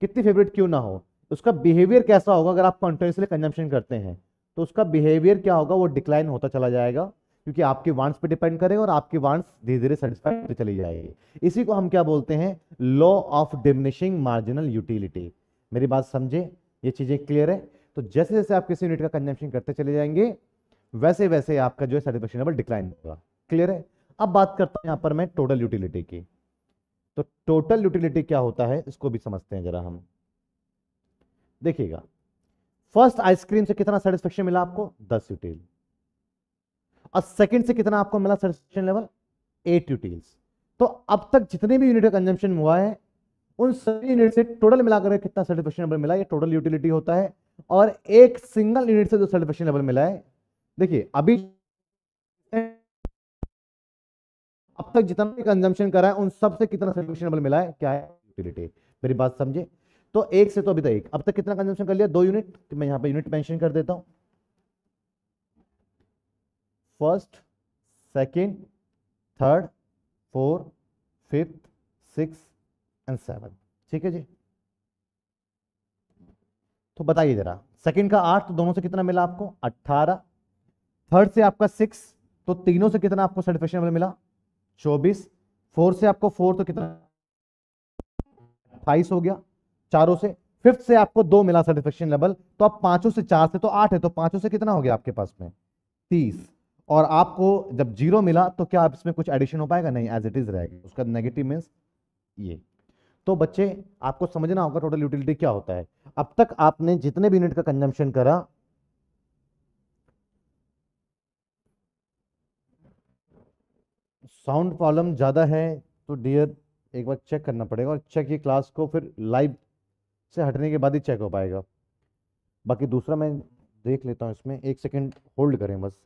कितनी फेवरेट क्यों ना हो उसका बिहेवियर कैसा होगा अगर आप कंटिन्यूसली कंजम्पशन करते हैं तो उसका बिहेवियर क्या होगा वो डिक्लाइन होता चला जाएगा क्योंकि आपके वांट्स पे डिपेंड करेगा और आपके वांट्स धीरे धीरे सेटिस्फाइड होते चली जाएंगे इसी को हम क्या बोलते हैं law of diminishing marginal utility मेरी बात समझे ये चीजें क्लियर है तो जैसे जैसे आप किसी यूनिट का कंजम्पशन करते चले जाएंगे वैसे वैसे आपका जो है सेटिस्फेक्शन लेवल डिक्लाइन होगा क्लियर है अब बात करता हूं यहाँ पर मैं टोटल यूटिलिटी की तो टोटल यूटिलिटी क्या होता है इसको भी समझते हैं जरा हम देखिएगा फर्स्ट आइसक्रीम से कितना सेटिस्फेक्शन मिला आपको दस यूटिल और सेकंड से कितना आपको मिला सैटिस्फेक्शन लेवल एट यूटिल्स तो अब तक जितने भी यूनिट का कंजम्पशन हुआ है उन सभी यूनिट से टोटल मिलाकर कितना सर्टिफिकेशन लेवल मिला ये टोटल यूटिलिटी होता है और एक सिंगल यूनिट से जो सर्टिफिकेशन लेवल मिला है देखिए अभी अब तक जितना भी कंजम्पशन करा है उन सब से कितना सर्टिफिकेशन लेवल मिला है क्या है यूटिलिटी मेरी बात समझे तो एक से तो अभी तक एक अब तक कितना कंजम्पशन कर लिया दो यूनिट तो मैं यहां पे यूनिट मेंशन कर देता हूं first second third fourth fifth six and seven ठीक है जी तो बताइए जरा सेकेंड का आठ तो दोनों से कितना मिला आपको अट्ठारह थर्ड से आपका सिक्स तो तीनों से कितना आपको सर्टिफिकेशन मिला चौबीस फोर से आपको फोर तो कितना अट्ठाईस हो गया चारों से फिफ्थ से आपको दो मिला सर्टिफिकेशन लेवल तो आप पांचों से चार से तो आठ है तो पांचों से कितना हो गया आपके पास में तीस और आपको जब जीरो मिला तो क्या आप इसमें कुछ एडिशन हो पाएगा नहीं एज इट इज रहेगा उसका नेगेटिव मीन्स ये तो बच्चे आपको समझना होगा टोटल यूटिलिटी क्या होता है अब तक आपने जितने भी यूनिट का कंजम्पशन करा साउंड प्रॉब्लम ज़्यादा है तो डियर एक बार चेक करना पड़ेगा और चेक ये क्लास को फिर लाइव से हटने के बाद ही चेक हो पाएगा बाकी दूसरा मैं देख लेता हूँ इसमें एक सेकेंड होल्ड करें बस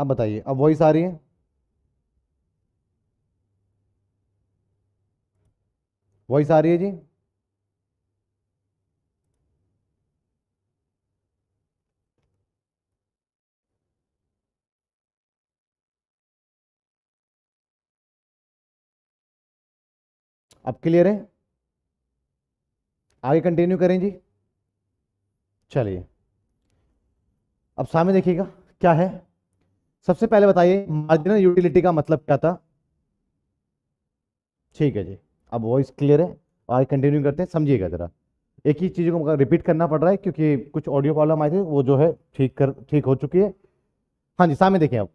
अब बताइए अब वॉइस आ रही है वॉइस आ रही है जी अब क्लियर है आगे कंटिन्यू करें जी चलिए अब सामने देखिएगा क्या है सबसे पहले बताइए मार्जिनल यूटिलिटी का मतलब क्या था ठीक है जी अब वॉइस क्लियर है आगे कंटिन्यू करते हैं समझिएगा जरा एक ही चीज़ को रिपीट करना पड़ रहा है क्योंकि कुछ ऑडियो प्रॉब्लम आई थी वो जो है ठीक कर ठीक हो चुकी है हाँ जी सामने देखें अब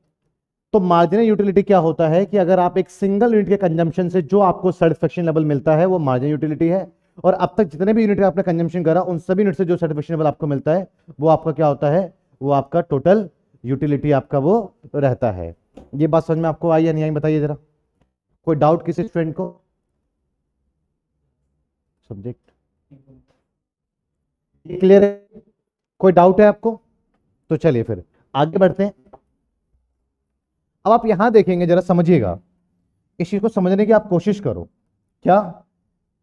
तो मार्जिनल यूटिलिटी क्या होता है कि अगर आप एक सिंगल यूनिट के कंजम्पशन से जो आपको सेटिस्फेक्शन लेवल मिलता है वो मार्जिनल यूटिलिटी है और अब तक जितने भी यूनिट आपने कंजम्पशन करा उन सभी यूनिट से जो सेटिस्फेक्शन लेवल आपको मिलता है वो आपका क्या होता है वो आपका टोटल यूटिलिटी आपका वो रहता है ये बात समझ में आपको आई या नहीं आई बताइए जरा कोई डाउट किसी स्टूडेंट को सब्जेक्ट क्लियर है कोई डाउट है आपको तो चलिए फिर आगे बढ़ते हैं अब आप यहां देखेंगे जरा समझिएगा इस चीज को समझने की आप कोशिश करो क्या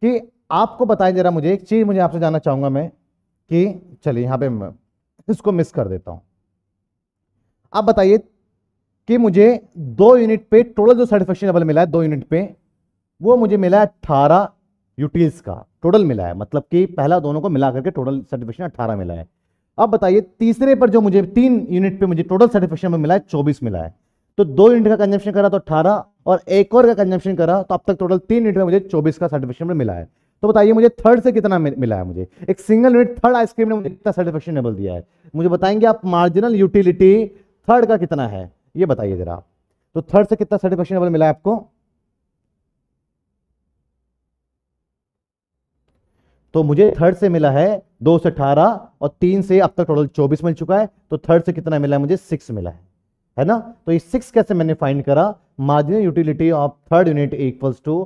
कि आपको बताएं जरा मुझे एक चीज मुझे आपसे जानना चाहूंगा मैं कि चलिए यहां पे मैं इसको मिस कर देता हूं अब बताइए कि मुझे दो यूनिट पे टोटल जो सेटिस्फेक्शन लेवल मिला है दो यूनिट पे वो मुझे मिला है अट्ठारह यूटिल्स का टोटल मिला है मतलब कि पहला दोनों को मिला करके टोटल सेटिस्फेक्शन अट्ठारह मिला है अब बताइए तीसरे पर जो मुझे तीन यूनिट पे मुझे टोटल सेटिस्फेक्शन मिला है चौबीस मिला है तो दो यूनिट का कंजम्पशन करा तो अठारह और एक और का कंजम्पशन करा तो अब तक टोटल तीन यूनिट में मुझे चौबीस का सर्टिफिकेशन मिला है तो बताइए मुझे थर्ड से कितना मिला है मुझे एक सिंगल यूनिट थर्ड आइसक्रीम ने मुझे कितना सर्टिफिकेशन लेवल दिया है मुझे बताएंगे आप मार्जिनल यूटिलिटी थर्ड का कितना है ये बताइए जरा आप तो थर्ड से कितना सर्टिफिकेशन लेवल मिला है आपको तो मुझे थर्ड से मिला है दो से अठारह और तीन से अब तक टोटल चौबीस मिल चुका है तो थर्ड से कितना मिला है मुझे सिक्स मिला है है ना तो ये सिक्स कैसे मैंने फाइंड करा marginal utility of third unit equals to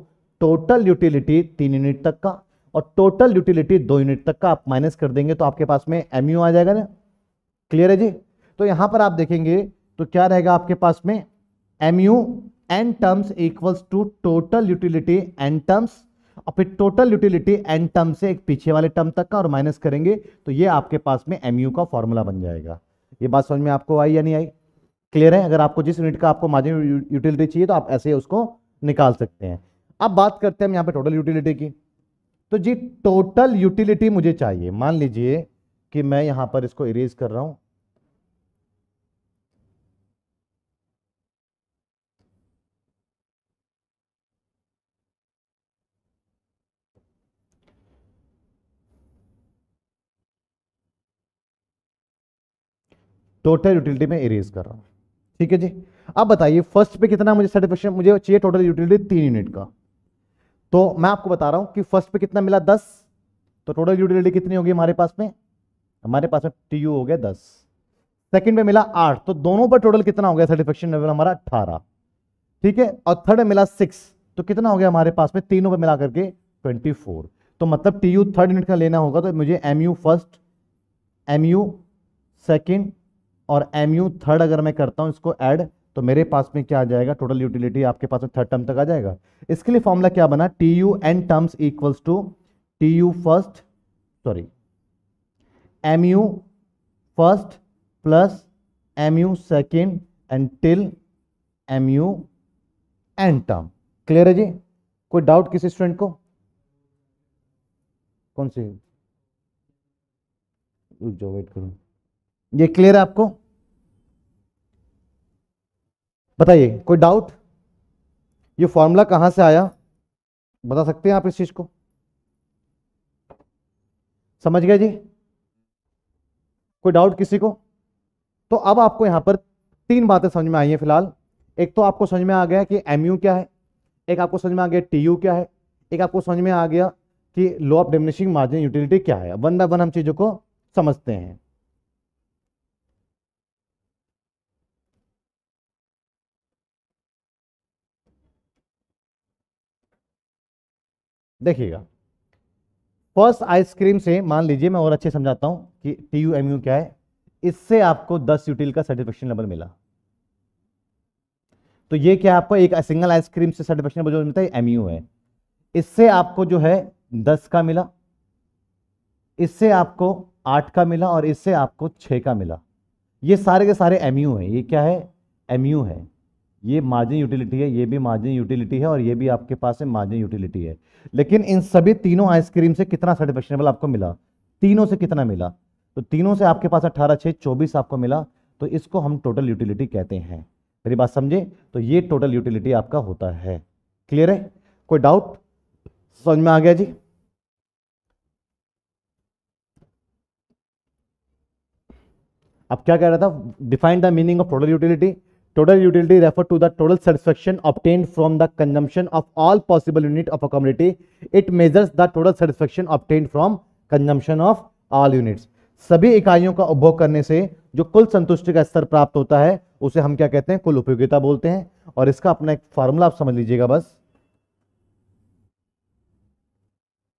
total utility तीन यूनिट तक का और टोटल यूटिलिटी दो यूनिट तक का आप माइनस कर देंगे तो आपके पास में एमयू आ जाएगा ना क्लियर है जी तो यहां पर आप देखेंगे तो क्या रहेगा आपके पास में M U N terms equals to total utility N terms और फिर टोटल यूटिलिटी एन टर्म से एक पीछे वाले टर्म तक का और माइनस करेंगे तो ये आपके पास में एम यू का फॉर्मूला बन जाएगा ये बात समझ में आपको आई या नहीं आई क्लियर है अगर आपको जिस यूनिट का आपको मार्जिन यूटिलिटी चाहिए तो आप ऐसे उसको निकाल सकते हैं अब बात करते हैं हम यहाँ पे टोटल यूटिलिटी की तो जी टोटल यूटिलिटी मुझे चाहिए मान लीजिए कि मैं यहाँ पर इसको इरेज कर रहा हूँ टोटल यूटिलिटी में इरेज कर रहा हूँ ठीक है जी अब बताइए फर्स्ट पे कितना मुझे सेटिस्फेक्शन मुझे चाहिए टोटल यूटिलिटी तीन यूनिट का तो मैं आपको बता रहा हूँ कि फर्स्ट पे कितना मिला दस तो टोटल यूटिलिटी कितनी होगी हमारे पास में हमारे पास में टी हो गया दस सेकेंड में मिला आठ तो दोनों पर टोटल कितना हो गया सेटिस्फेक्शन लेवल हमारा अट्ठारह ठीक है और थर्ड मिला सिक्स तो कितना हो गया हमारे पास में तीनों पर मिला करके ट्वेंटी फोर तो मतलब टी थर्ड यूनिट का लेना होगा तो मुझे M first M U second और एम यू थर्ड अगर मैं करता हूँ इसको ऐड तो मेरे पास में क्या आ जाएगा टोटल यूटिलिटी आपके पास में थर्ड टर्म तक आ जाएगा इसके लिए फॉर्मूला क्या बना T U N terms equals to T U first sorry M U first plus M U second and till M U N term clear है जी कोई डाउट किसी स्टूडेंट को कौन सी जो वेट करूँ ये क्लियर है आपको बताइए कोई डाउट ये फॉर्मूला कहाँ से आया बता सकते हैं आप इस चीज को समझ गए जी कोई डाउट किसी को तो अब आपको यहां पर तीन बातें समझ में आई हैं फिलहाल एक तो आपको समझ में आ गया कि एम क्या है एक आपको समझ में आ गया टी क्या है एक आपको समझ में आ गया कि law of diminishing margin utility क्या है वन बाय वन हम चीज़ों को समझते हैं देखिएगा फर्स्ट आइसक्रीम से मान लीजिए मैं और अच्छे समझाता हूं कि टी यू एम यू क्या है इससे आपको दस यूटिल का सेटिस्फेक्शन नंबर मिला तो ये क्या आपको एक सिंगल आइसक्रीम से सर्टिफिकेशन नंबर जो मिलता है एम यू है इससे आपको जो है दस का मिला इससे आपको आठ का मिला और इससे आपको छः का मिला ये सारे के सारे एम यू है ये क्या है एम यू है ये मार्जिन यूटिलिटी है ये भी मार्जिन यूटिलिटी है और ये भी आपके पास है मार्जिन यूटिलिटी है लेकिन इन सभी तीनों आइसक्रीम से कितना सेटिस्फेक्शनेबल आपको मिला तीनों से कितना मिला तो तीनों से आपके पास अट्ठारह छः चौबीस आपको मिला तो इसको हम टोटल यूटिलिटी कहते हैं मेरी बात समझे तो ये टोटल यूटिलिटी आपका होता है क्लियर है कोई डाउट समझ में आ गया जी अब क्या कह रहा था define the meaning of total utility Total utility refer to the total satisfaction obtained from the consumption of all possible unit of a commodity. It measures the total satisfaction obtained from consumption of all units. सभी इकाइयों का उपभोग करने से जो कुल संतुष्टि का स्तर प्राप्त होता है उसे हम क्या कहते हैं कुल उपयोगिता बोलते हैं और इसका अपना एक फार्मूला आप समझ लीजिएगा बस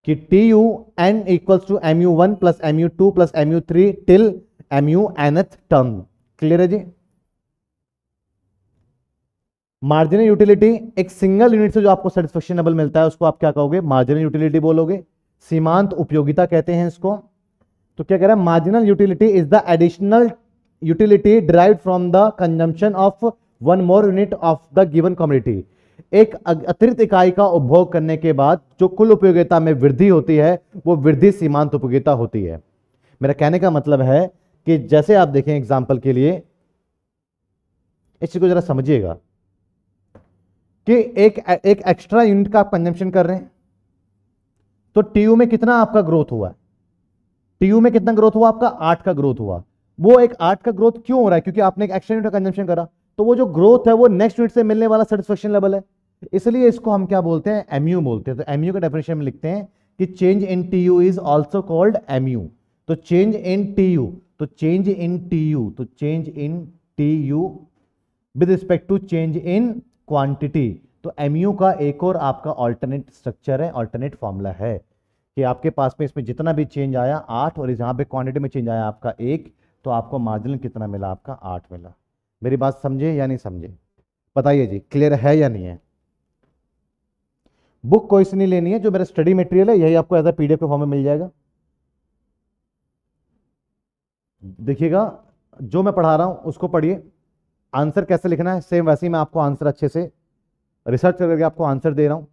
कि T U N equals to M U one plus M U two plus M U three till M U nth term clear है जी मार्जिनल यूटिलिटी एक सिंगल यूनिट से जो आपको सेटिस्फेक्शनेबल मिलता है उसको आप क्या कहोगे मार्जिनल यूटिलिटी बोलोगे सीमांत उपयोगिता कहते हैं इसको तो क्या कह रहा है marginal utility is the additional utility derive from the consumption of one more unit of the given community एक अतिरिक्त इकाई का उपभोग करने के बाद जो कुल उपयोगिता में वृद्धि होती है वो वृद्धि सीमांत उपयोगिता होती है मेरा कहने का मतलब है कि जैसे आप देखें एग्जाम्पल के लिए इस चीज को जरा समझिएगा कि एक एक एक्स्ट्रा यूनिट का आप कंजम्पशन कर रहे हैं तो टीयू में कितना आपका ग्रोथ हुआ है टीयू में कितना ग्रोथ हुआ आपका आठ का ग्रोथ हुआ वो एक आठ का ग्रोथ क्यों हो रहा है क्योंकि आपने एक एक्स्ट्रा यूनिट का कंजम्पशन करा तो वो जो ग्रोथ है वो नेक्स्ट यूनिट से मिलने वाला सेटिस्फेक्शन लेवल है इसलिए इसको हम क्या बोलते हैं एमयू बोलते हैं तो एमयू का डेफिनेशन में लिखते हैं कि change in T U is also called MU तो चेंज इन टी यू तो चेंज इन टी यू तो change in T U with respect to change in quantity तो एम का एक और आपका ऑल्टरनेट स्ट्रक्चर है ऑल्टरनेट फॉर्मूला है कि आपके पास में इसमें जितना भी चेंज आया आठ और यहाँ पे क्वांटिटी में चेंज आया आपका एक तो आपको मार्जिन कितना मिला आपका आठ मिला मेरी बात समझे या नहीं समझे बताइए जी क्लियर है या नहीं है बुक कोई सी नहीं लेनी है जो मेरा स्टडी मटेरियल है यही आपको एज ए पीडीएफ के फॉर्म में मिल जाएगा देखिएगा जो मैं पढ़ा रहा हूं उसको पढ़िए आंसर कैसे लिखना है सेम वैसे ही मैं आपको आंसर अच्छे से रिसर्च करके आपको आंसर दे रहा हूं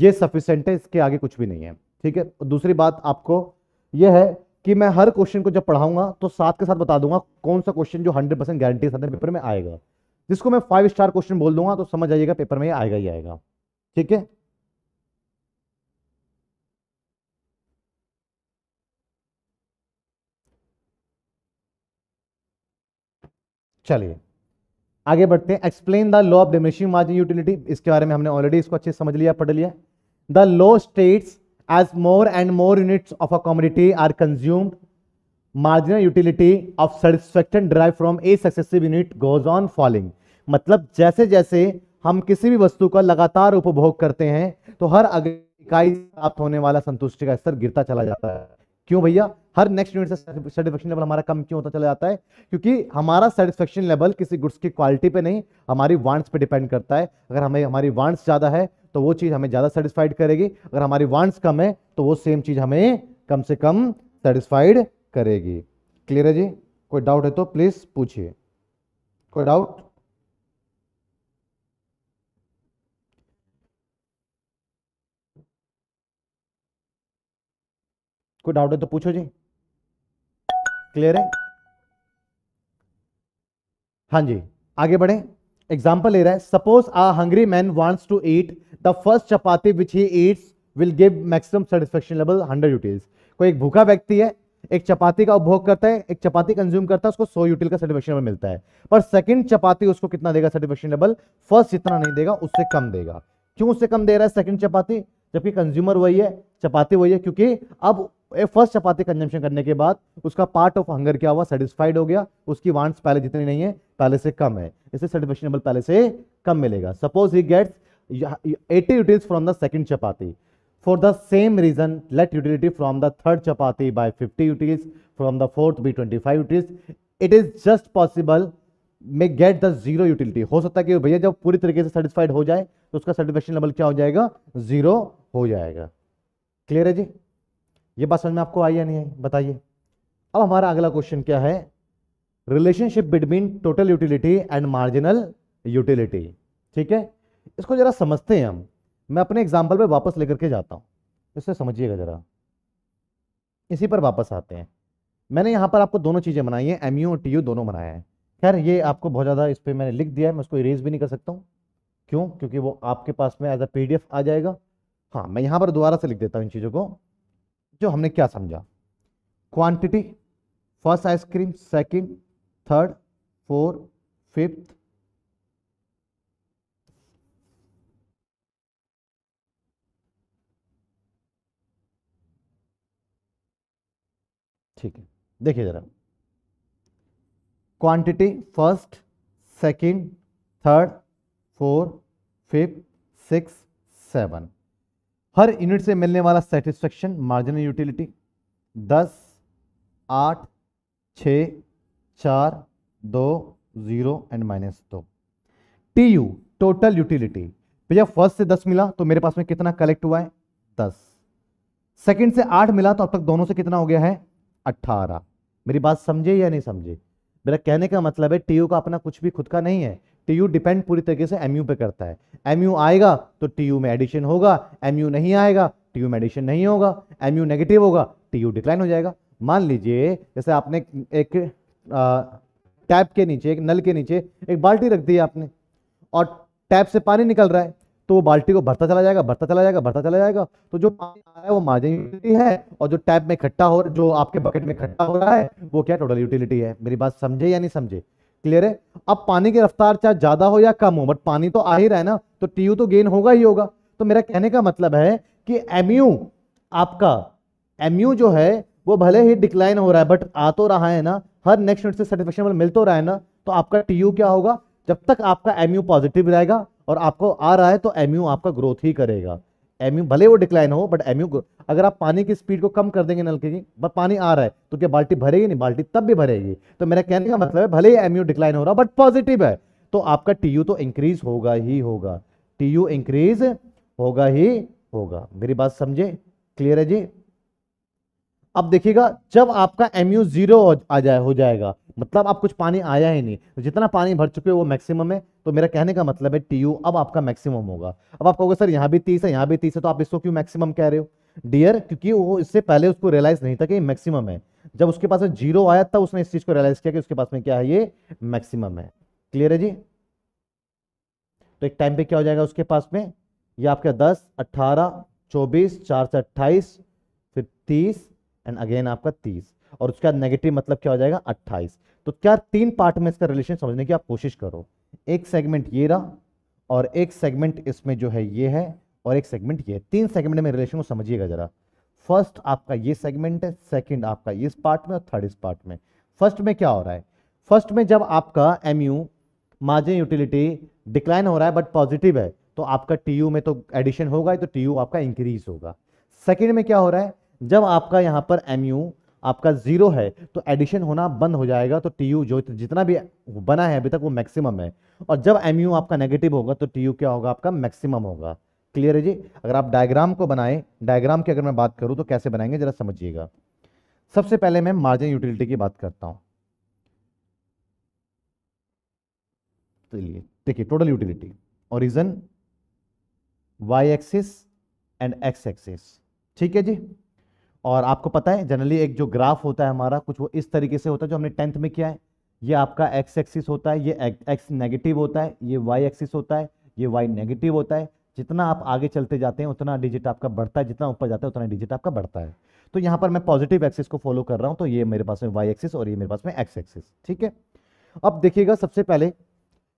ये सफिशेंट है इसके आगे कुछ भी नहीं है ठीक है दूसरी बात आपको यह है कि मैं हर क्वेश्चन को जब पढ़ाऊंगा तो साथ के साथ बता दूंगा कौन सा क्वेश्चन जो 100 परसेंट गारंटी के साथ पेपर में आएगा जिसको मैं फाइव स्टार क्वेश्चन बोल दूंगा तो समझ आइएगा पेपर में आएगा ही आएगा ठीक है चलिए आगे बढ़ते हैं explain the law of diminishing margin utility इसके बारे में हमने ऑलरेडी इसको अच्छे समझ लिया पढ़ लिया the law states as more and more units of a commodity are consumed marginal utility of satisfaction drive from a successive unit goes on falling मतलब जैसे जैसे हम किसी भी वस्तु का लगातार उपभोग करते हैं तो हर अगली इकाई प्राप्त होने वाला संतुष्टि का स्तर गिरता चला जाता है क्यों भैया हर नेक्स्ट यूनिट से सेटिस्फेक्शन लेवल हमारा कम क्यों होता चला जाता है क्योंकि हमारा सेटिस्फेक्शन लेवल किसी गुड्स की क्वालिटी पे नहीं हमारी वांट्स पे डिपेंड करता है अगर हमें हमारी वांट्स ज़्यादा है तो वो चीज़ हमें ज़्यादा सेटिस्फाइड करेगी अगर हमारी वांट्स कम है तो वो सेम चीज़ हमें कम से कम सेटिस्फाइड करेगी क्लियर है जी कोई डाउट है तो प्लीज़ पूछिए कोई डाउट कोई डाउट है तो पूछो जी क्लियर है हाँ जी आगे बढ़े एग्जाम्पल ले रहा है suppose a hungry man wants to eat the first chapati which he eats will give maximum satisfaction level hundred utils कोई एक भूखा व्यक्ति है एक चपाती का उपभोग करता है एक चपाती कंज्यूम करता है उसको सौ यूटिल का सेटिस्फेक्शन लेवल मिलता है पर सेकंड चपाती उसको कितना देगा सेटिस्फेक्शन लेवल फर्स्ट जितना नहीं देगा उससे कम देगा क्यों उससे कम दे रहा है सेकंड चपाती जबकि कंज्यूमर वही है चपाती वही है क्योंकि अब फर्स्ट चपाती कंजम्पन करने के बाद उसका पार्ट ऑफ हंगर क्या हुआ सेटिस्फाइड हो गया उसकी वांट्स पहले जितनी नहीं है पहले से कम है इसे सेटिस्फेक्शनेबल पहले से कम मिलेगा suppose he gets eighty utilities from the second chapati for the same reason let utility from the third chapati by fifty 50 from the fourth be twenty five utils it is just possible may get the zero utility हो सकता है कि भैया जब पूरी तरीके से satisfied हो जाए तो उसका सेटिस्फेक्शन लेवल क्या हो जाएगा जीरो हो जाएगा क्लियर है जी ये बात समझ में आपको आई या नहीं आई बताइए अब हमारा अगला क्वेश्चन क्या है relationship between total utility and marginal utility ठीक है इसको जरा समझते हैं हम मैं अपने एग्जाम्पल पर वापस लेकर के जाता हूँ इससे समझिएगा जरा इसी पर वापस आते हैं मैंने यहाँ पर आपको दोनों चीज़ें बनाई हैं एम और टी दोनों बनाया है खैर ये आपको बहुत ज़्यादा इस पर मैंने लिख दिया है मैं उसको इरेज भी नहीं कर सकता हूँ क्यों क्योंकि वो आपके पास में एज अ पी आ जाएगा हाँ मैं यहाँ पर दोबारा से लिख देता हूँ इन चीज़ों को जो हमने क्या समझा quantity first ice cream second third fourth fifth ठीक है देखिए जरा quantity first second third four fifth six seven हर यूनिट से मिलने वाला सेटिस्फेक्शन मार्जिनल यूटिलिटी दस आठ छ चार दो जीरो एंड माइनस दो टी यू टोटल यूटिलिटी भैया फर्स्ट से दस मिला तो मेरे पास में कितना कलेक्ट हुआ है दस सेकंड से आठ मिला तो अब तक दोनों से कितना हो गया है अट्ठारह मेरी बात समझे या नहीं समझे मेरा कहने का मतलब है टी का अपना कुछ भी खुद का नहीं है टी यू डिपेंड पूरी तरीके से एमयू पे करता है एमयू आएगा तो टी यू में एडिशन होगा एमयू नहीं आएगा टी यू में एडिशन नहीं होगा एमयू नेगेटिव होगा टी यू डिक्लाइन हो जाएगा मान लीजिए जैसे आपने एक टैप के नीचे एक नल के नीचे एक बाल्टी रख दी आपने और टैप से पानी निकल रहा है तो वो बाल्टी को भरता चला जाएगा भरता चला जाएगा भरता चला जाएगा तो जो पानी आ रहा है वो मार्जिन यूटिलिटी है और जो टैप में इकट्ठा हो जो आपके बकेट में इकट्ठा हो रहा है वो क्या टोटल यूटिलिटी है मेरी बात समझे या नहीं समझे क्लियर है अब पानी की रफ्तार चाहे ज्यादा हो या कम हो बट पानी तो आ ही रहा है ना तो टी तो गेन होगा ही होगा तो मेरा कहने का मतलब है कि एमयू आपका एमयू जो है वो भले ही डिक्लाइन हो रहा है बट आ तो रहा है ना हर नेक्स्ट मिनट से सर्टिफिकेशन मिल तो रहा है ना तो आपका टी क्या होगा जब तक आपका एमयू पॉजिटिव रहेगा और आपको आ रहा है तो एमयू आपका ग्रोथ ही करेगा एम भले वो डिक्लाइन हो बट एम अगर आप पानी की स्पीड को कम कर देंगे नलके की बट पानी आ रहा है तो क्या बाल्टी भरेगी नहीं बाल्टी तब भी भरेगी तो मेरा कहने का मतलब है भले ही एमयू डिक्लाइन हो रहा बट पॉजिटिव है तो आपका टी तो इंक्रीज होगा ही होगा टी इंक्रीज होगा ही होगा मेरी बात समझे क्लियर है जी अब देखिएगा जब आपका एमयू जीरो आ जाए हो जाएगा मतलब आप कुछ पानी आया ही नहीं तो जितना पानी भर चुके हो वो मैक्सिमम है तो मेरा कहने का मतलब है टी यू अब आपका मैक्सिमम होगा अब आप कहोगे सर यहाँ भी तीस है यहाँ भी तीस है तो आप इसको क्यों मैक्सिमम कह रहे हो डियर क्योंकि वो इससे पहले उसको रियलाइज नहीं था कि मैक्सिमम है जब उसके पास में जीरो आया तब उसने इस चीज को रियलाइज किया कि उसके पास में क्या है ये मैक्सिमम है क्लियर है जी तो एक टाइम पे क्या हो जाएगा उसके पास में ये आपका दस अट्ठारह चौबीस चार से अट्ठाईस फिर तीस एंड अगेन आपका तीस और उसका नेगेटिव मतलब क्या हो जाएगा अट्ठाइस तो क्या तीन पार्ट में इसका रिलेशन समझने की आप कोशिश करो एक सेगमेंट ये रहा और एक सेगमेंट इसमें जो है ये है और एक सेगमेंट ये तीन सेगमेंट में रिलेशन को समझिएगा जरा फर्स्ट आपका ये सेगमेंट है सेकेंड आपका इस पार्ट में और थर्ड इस पार्ट में फर्स्ट में क्या हो रहा है फर्स्ट में जब आपका M U margin utility decline हो रहा है बट पॉजिटिव है तो आपका टी में तो एडिशन होगा तो टी आपका इंक्रीज होगा सेकेंड में क्या हो रहा है जब आपका यहाँ पर एम आपका जीरो है तो एडिशन होना बंद हो जाएगा तो टी जो जितना भी बना है अभी तक वो मैक्सिमम है और जब एम आपका नेगेटिव होगा तो टी क्या होगा आपका मैक्सिमम होगा क्लियर है जी अगर आप डायग्राम को बनाएं डायग्राम की अगर मैं बात करूं तो कैसे बनाएंगे जरा समझिएगा सबसे पहले मैं मार्जिन यूटिलिटी की बात करता हूं चलिए देखिए total utility origin Y axis and X axis ठीक है जी और आपको पता है जनरली एक जो ग्राफ होता है हमारा कुछ वो इस तरीके से होता है जो हमने टेंथ में किया है ये आपका एक्स एक्सिस होता है ये एक्स नेगेटिव होता है ये वाई एक्सिस होता है ये वाई नेगेटिव होता है जितना आप आगे चलते जाते हैं उतना डिजिट आपका बढ़ता है जितना ऊपर जाता है उतना डिजिट आपका बढ़ता है तो यहाँ पर मैं पॉजिटिव एक्सिस को फॉलो कर रहा हूँ तो ये मेरे पास में वाई एक्सिस और ये मेरे पास में एक्स एक्सिस ठीक है अब देखिएगा सबसे पहले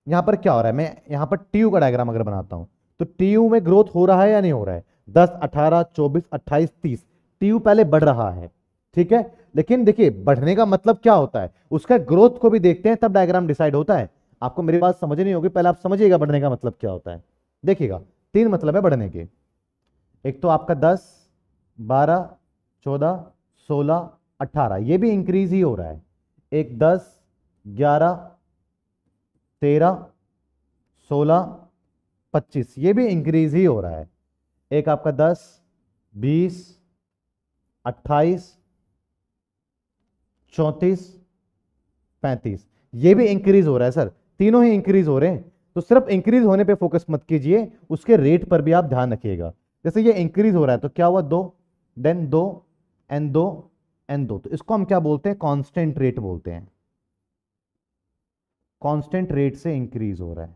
यहाँ पर क्या हो रहा है मैं यहाँ पर टी का डायग्राम अगर बनाता हूँ तो टी में ग्रोथ हो रहा है या नहीं हो रहा है दस अठारह चौबीस अट्ठाईस तीस टीयू पहले बढ़ रहा है ठीक है लेकिन देखिए बढ़ने का मतलब क्या होता है उसका ग्रोथ को भी देखते हैं तब डायग्राम डिसाइड होता है आपको मेरी बात समझ नहीं होगी पहले आप समझिएगा बढ़ने का मतलब क्या होता है देखिएगा तीन मतलब है बढ़ने के एक तो आपका दस बारह चौदह सोलह अट्ठारह ये भी इंक्रीज ही हो रहा है एक दस ग्यारह तेरह सोलह पच्चीस ये भी इंक्रीज ही हो रहा है एक आपका दस बीस अट्ठाईस चौंतीस पैंतीस ये भी इंक्रीज हो रहा है सर तीनों ही इंक्रीज हो रहे हैं तो सिर्फ इंक्रीज होने पे फोकस मत कीजिए उसके रेट पर भी आप ध्यान रखिएगा जैसे ये इंक्रीज हो रहा है तो क्या हुआ दो देन दो एन दो एन दो तो इसको हम क्या बोलते हैं कांस्टेंट रेट बोलते हैं कांस्टेंट रेट से इंक्रीज हो रहा है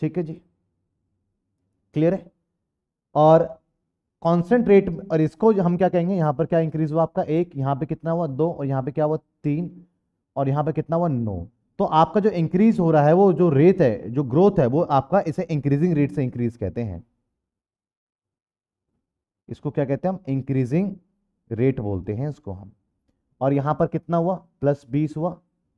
ठीक है जी क्लियर है और कॉन्सेंट्रेट और इसको हम क्या कहेंगे यहाँ पर क्या इंक्रीज हुआ आपका एक यहाँ पे कितना हुआ दो और यहाँ पे क्या हुआ तीन और यहाँ पे कितना हुआ नौ तो आपका जो इंक्रीज हो रहा है वो जो रेट है जो ग्रोथ है वो आपका इसे इंक्रीजिंग रेट से इंक्रीज कहते हैं इसको क्या कहते हैं हम इंक्रीजिंग रेट बोलते हैं इसको हम और यहाँ पर कितना हुआ प्लस बीस हुआ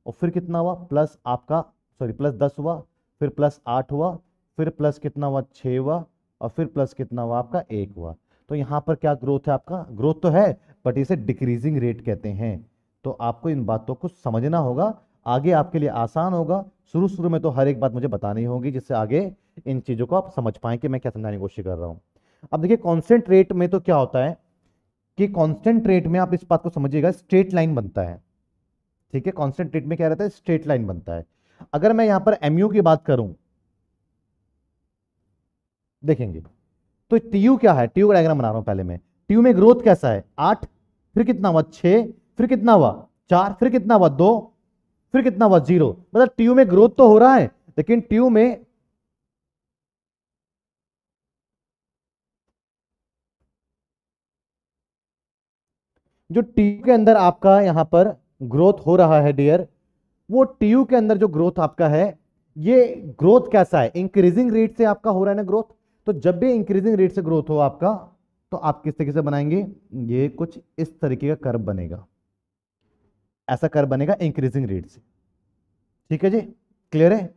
और फिर कितना हुआ प्लस आपका सॉरी प्लस दस हुआ फिर प्लस आठ हुआ फिर प्लस कितना हुआ छः हुआ और फिर प्लस कितना हुआ आपका एक हुआ तो यहाँ पर क्या ग्रोथ है आपका ग्रोथ तो है बट इसे डिक्रीजिंग रेट कहते हैं तो आपको इन बातों को समझना होगा आगे आपके लिए आसान होगा शुरू शुरू में तो हर एक बात मुझे बतानी होगी जिससे आगे इन चीज़ों को आप समझ पाएँ कि मैं क्या समझाने की कोशिश कर रहा हूँ अब देखिए कॉन्स्टेंट रेट में तो क्या होता है कि कांस्टेंट रेट में आप इस बात को समझिएगा स्ट्रेट लाइन बनता है ठीक है कांस्टेंट रेट में क्या रहता है स्ट्रेट लाइन बनता है अगर मैं यहां पर एमयू की बात करूं देखेंगे तो टीयू क्या है टीयू का डायग्राम बना रहा हूं पहले मैं टीयू में ग्रोथ कैसा है आठ फिर कितना हुआ छह फिर कितना हुआ चार फिर कितना हुआ दो फिर कितना हुआ जीरो मतलब ट्यू में ग्रोथ तो हो रहा है लेकिन ट्यू में जो ट्यू के अंदर आपका यहां पर ग्रोथ हो रहा है डियर वो ट्यू के अंदर जो ग्रोथ आपका है ये ग्रोथ कैसा है इंक्रीजिंग रेट से आपका हो रहा है ना ग्रोथ तो जब भी इंक्रीजिंग रेट से ग्रोथ हो आपका तो आप किस तरीके से बनाएंगे ये कुछ इस तरीके का कर्व बनेगा ऐसा कर्व बनेगा इंक्रीजिंग रेट से ठीक है जी क्लियर है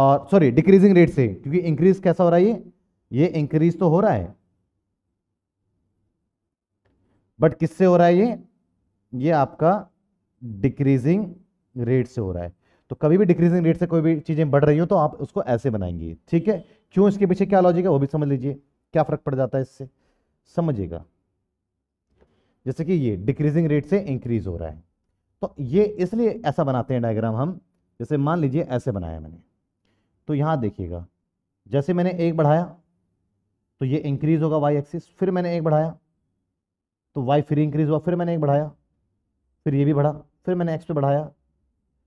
और सॉरी डिक्रीजिंग रेट से क्योंकि इंक्रीज कैसा हो रहा है ये ये इंक्रीज तो हो रहा है बट किससे हो रहा है ये ये आपका डिक्रीजिंग रेट से हो रहा है तो कभी भी डिक्रीजिंग रेट से कोई भी चीज़ें बढ़ रही हो तो आप उसको ऐसे बनाएंगे ठीक है क्यों इसके पीछे क्या लॉजिक है वो भी समझ लीजिए क्या फर्क पड़ जाता है इससे समझिएगा जैसे कि ये डिक्रीजिंग रेट से इंक्रीज हो रहा है तो ये इसलिए ऐसा बनाते हैं डायग्राम हम जैसे मान लीजिए ऐसे बनाया मैंने तो यहां देखिएगा जैसे मैंने एक बढ़ाया तो ये इंक्रीज होगा वाई एक्सिस फिर मैंने एक बढ़ाया तो वाई फिर इंक्रीज हुआ फिर मैंने एक बढ़ाया फिर ये भी बढ़ा फिर मैंने एक्स पे बढ़ाया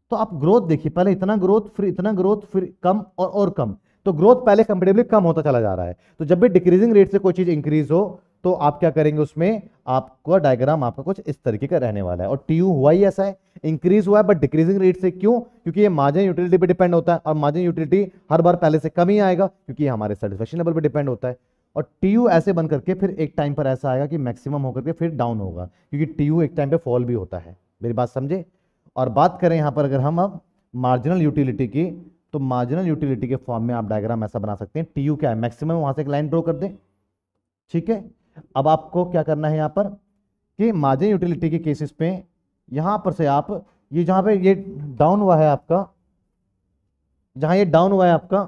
तो आप ग्रोथ देखिए पहले इतना ग्रोथ फिर इतना ग्रोथ फिर कम और और कम तो ग्रोथ पहले कंपेटेबली कम होता चला जा रहा है तो जब भी डिक्रीजिंग रेट से कोई चीज़ इंक्रीज हो तो आप क्या करेंगे उसमें आपका डायग्राम आपका कुछ इस तरीके का रहने वाला है और टी हुआ ही ऐसा है इंक्रीज हुआ है बट डिक्रीजिंग रेट से क्यों क्योंकि ये मार्जिन यूटिलिटी पे डिपेंड होता है और मार्जिन यूटिलिटी हर बार पहले से कम ही आएगा क्योंकि हमारे सेटिस्फेक्शन लेवल पर डिपेंड होता है और टी ऐसे बन करके फिर एक टाइम पर ऐसा आएगा कि मैक्सिमम होकर के फिर डाउन होगा क्योंकि टी एक टाइम पर फॉल भी होता है मेरी बात समझे और बात करें यहाँ पर अगर हम अब मार्जिनल यूटिलिटी की तो मार्जिनल यूटिलिटी के फॉर्म में आप डायग्राम ऐसा बना सकते हैं टी यू क्या है मैक्सिमम वहां से एक लाइन ड्रॉ कर दें ठीक है अब आपको क्या करना है यहाँ पर कि मार्जिन यूटिलिटी के केसेस पे यहाँ पर से आप ये जहाँ पे ये डाउन हुआ है आपका जहाँ ये डाउन हुआ है आपका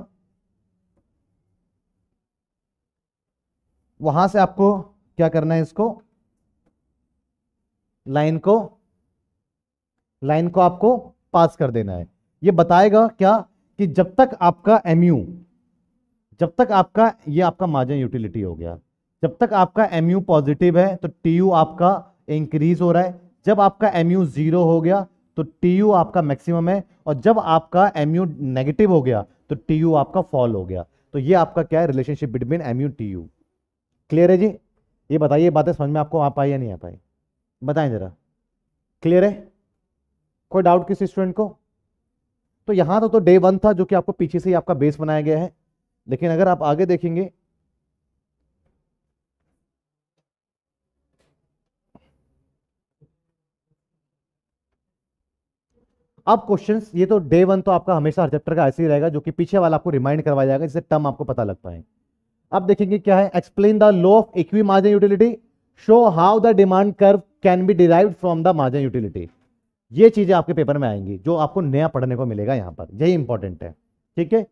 वहां से आपको क्या करना है इसको लाइन को लाइन को आपको पास कर देना है ये बताएगा क्या कि जब तक आपका एम जब तक आपका ये आपका मार्जिन यूटिलिटी हो गया जब तक आपका एम पॉजिटिव है तो टी आपका इंक्रीज हो रहा है जब आपका एम यू जीरो हो गया तो टी यू आपका मैक्सिमम है और जब आपका एम यू नेगेटिव हो गया तो टी यू आपका फॉल हो गया तो ये आपका क्या है relationship between M U T U clear है जी ये बताइए बातें समझ में आपको आ पाई या नहीं आ पाई बताएं जरा क्लियर है कोई डाउट किसी स्टूडेंट को तो यहां तो, तो डे वन था जो कि आपको पीछे से ही आपका बेस बनाया गया है लेकिन अगर आप आगे देखेंगे अब क्वेश्चंस ये तो डे वन तो आपका हमेशा हर चैप्टर का ऐसे ही रहेगा जो कि पीछे वाला आपको रिमाइंड करवाया जाएगा जिससे टर्म आपको पता लग पाए अब देखेंगे क्या है explain the law of equi margin utility show how the demand curve can be derive from the margin utility ये चीज़ें आपके पेपर में आएंगी जो आपको नया पढ़ने को मिलेगा यहां पर यही इंपॉर्टेंट है ठीक है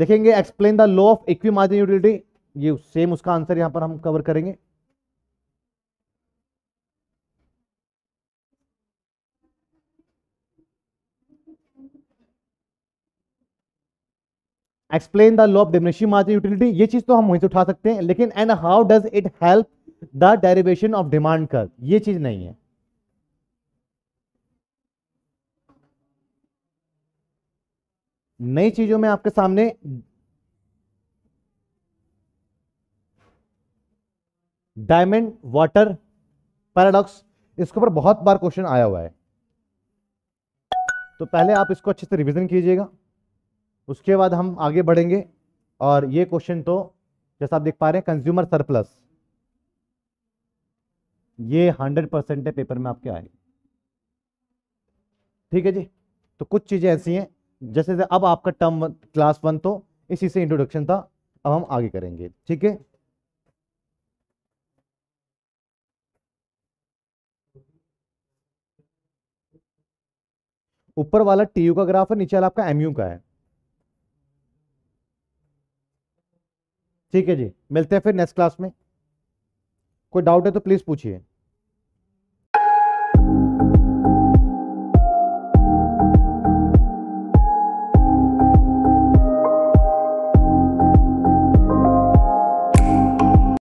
देखेंगे explain the law of equi margin utility ये सेम उसका आंसर यहां पर हम कवर करेंगे explain the law of diminishing margin utility ये चीज तो हम वहीं से उठा सकते हैं लेकिन and how does it help the derivation of demand curve ये चीज नहीं है नई चीजों में आपके सामने डायमंड वाटर पैराडॉक्स इसके ऊपर बहुत बार क्वेश्चन आया हुआ है तो पहले आप इसको अच्छे से रिवीजन कीजिएगा उसके बाद हम आगे बढ़ेंगे और ये क्वेश्चन तो जैसा आप देख पा रहे हैं कंज्यूमर सरप्लस ये हंड्रेड परसेंट पेपर में आपके आए ठीक है जी तो कुछ चीजें ऐसी हैं जैसे जैसे अब आपका टर्म क्लास वन तो इसी से इंट्रोडक्शन था अब हम आगे करेंगे ठीक है ऊपर वाला टी यू का ग्राफ है नीचे वाला आपका एमयू का है ठीक है जी मिलते हैं फिर नेक्स्ट क्लास में कोई डाउट है तो प्लीज़ पूछिए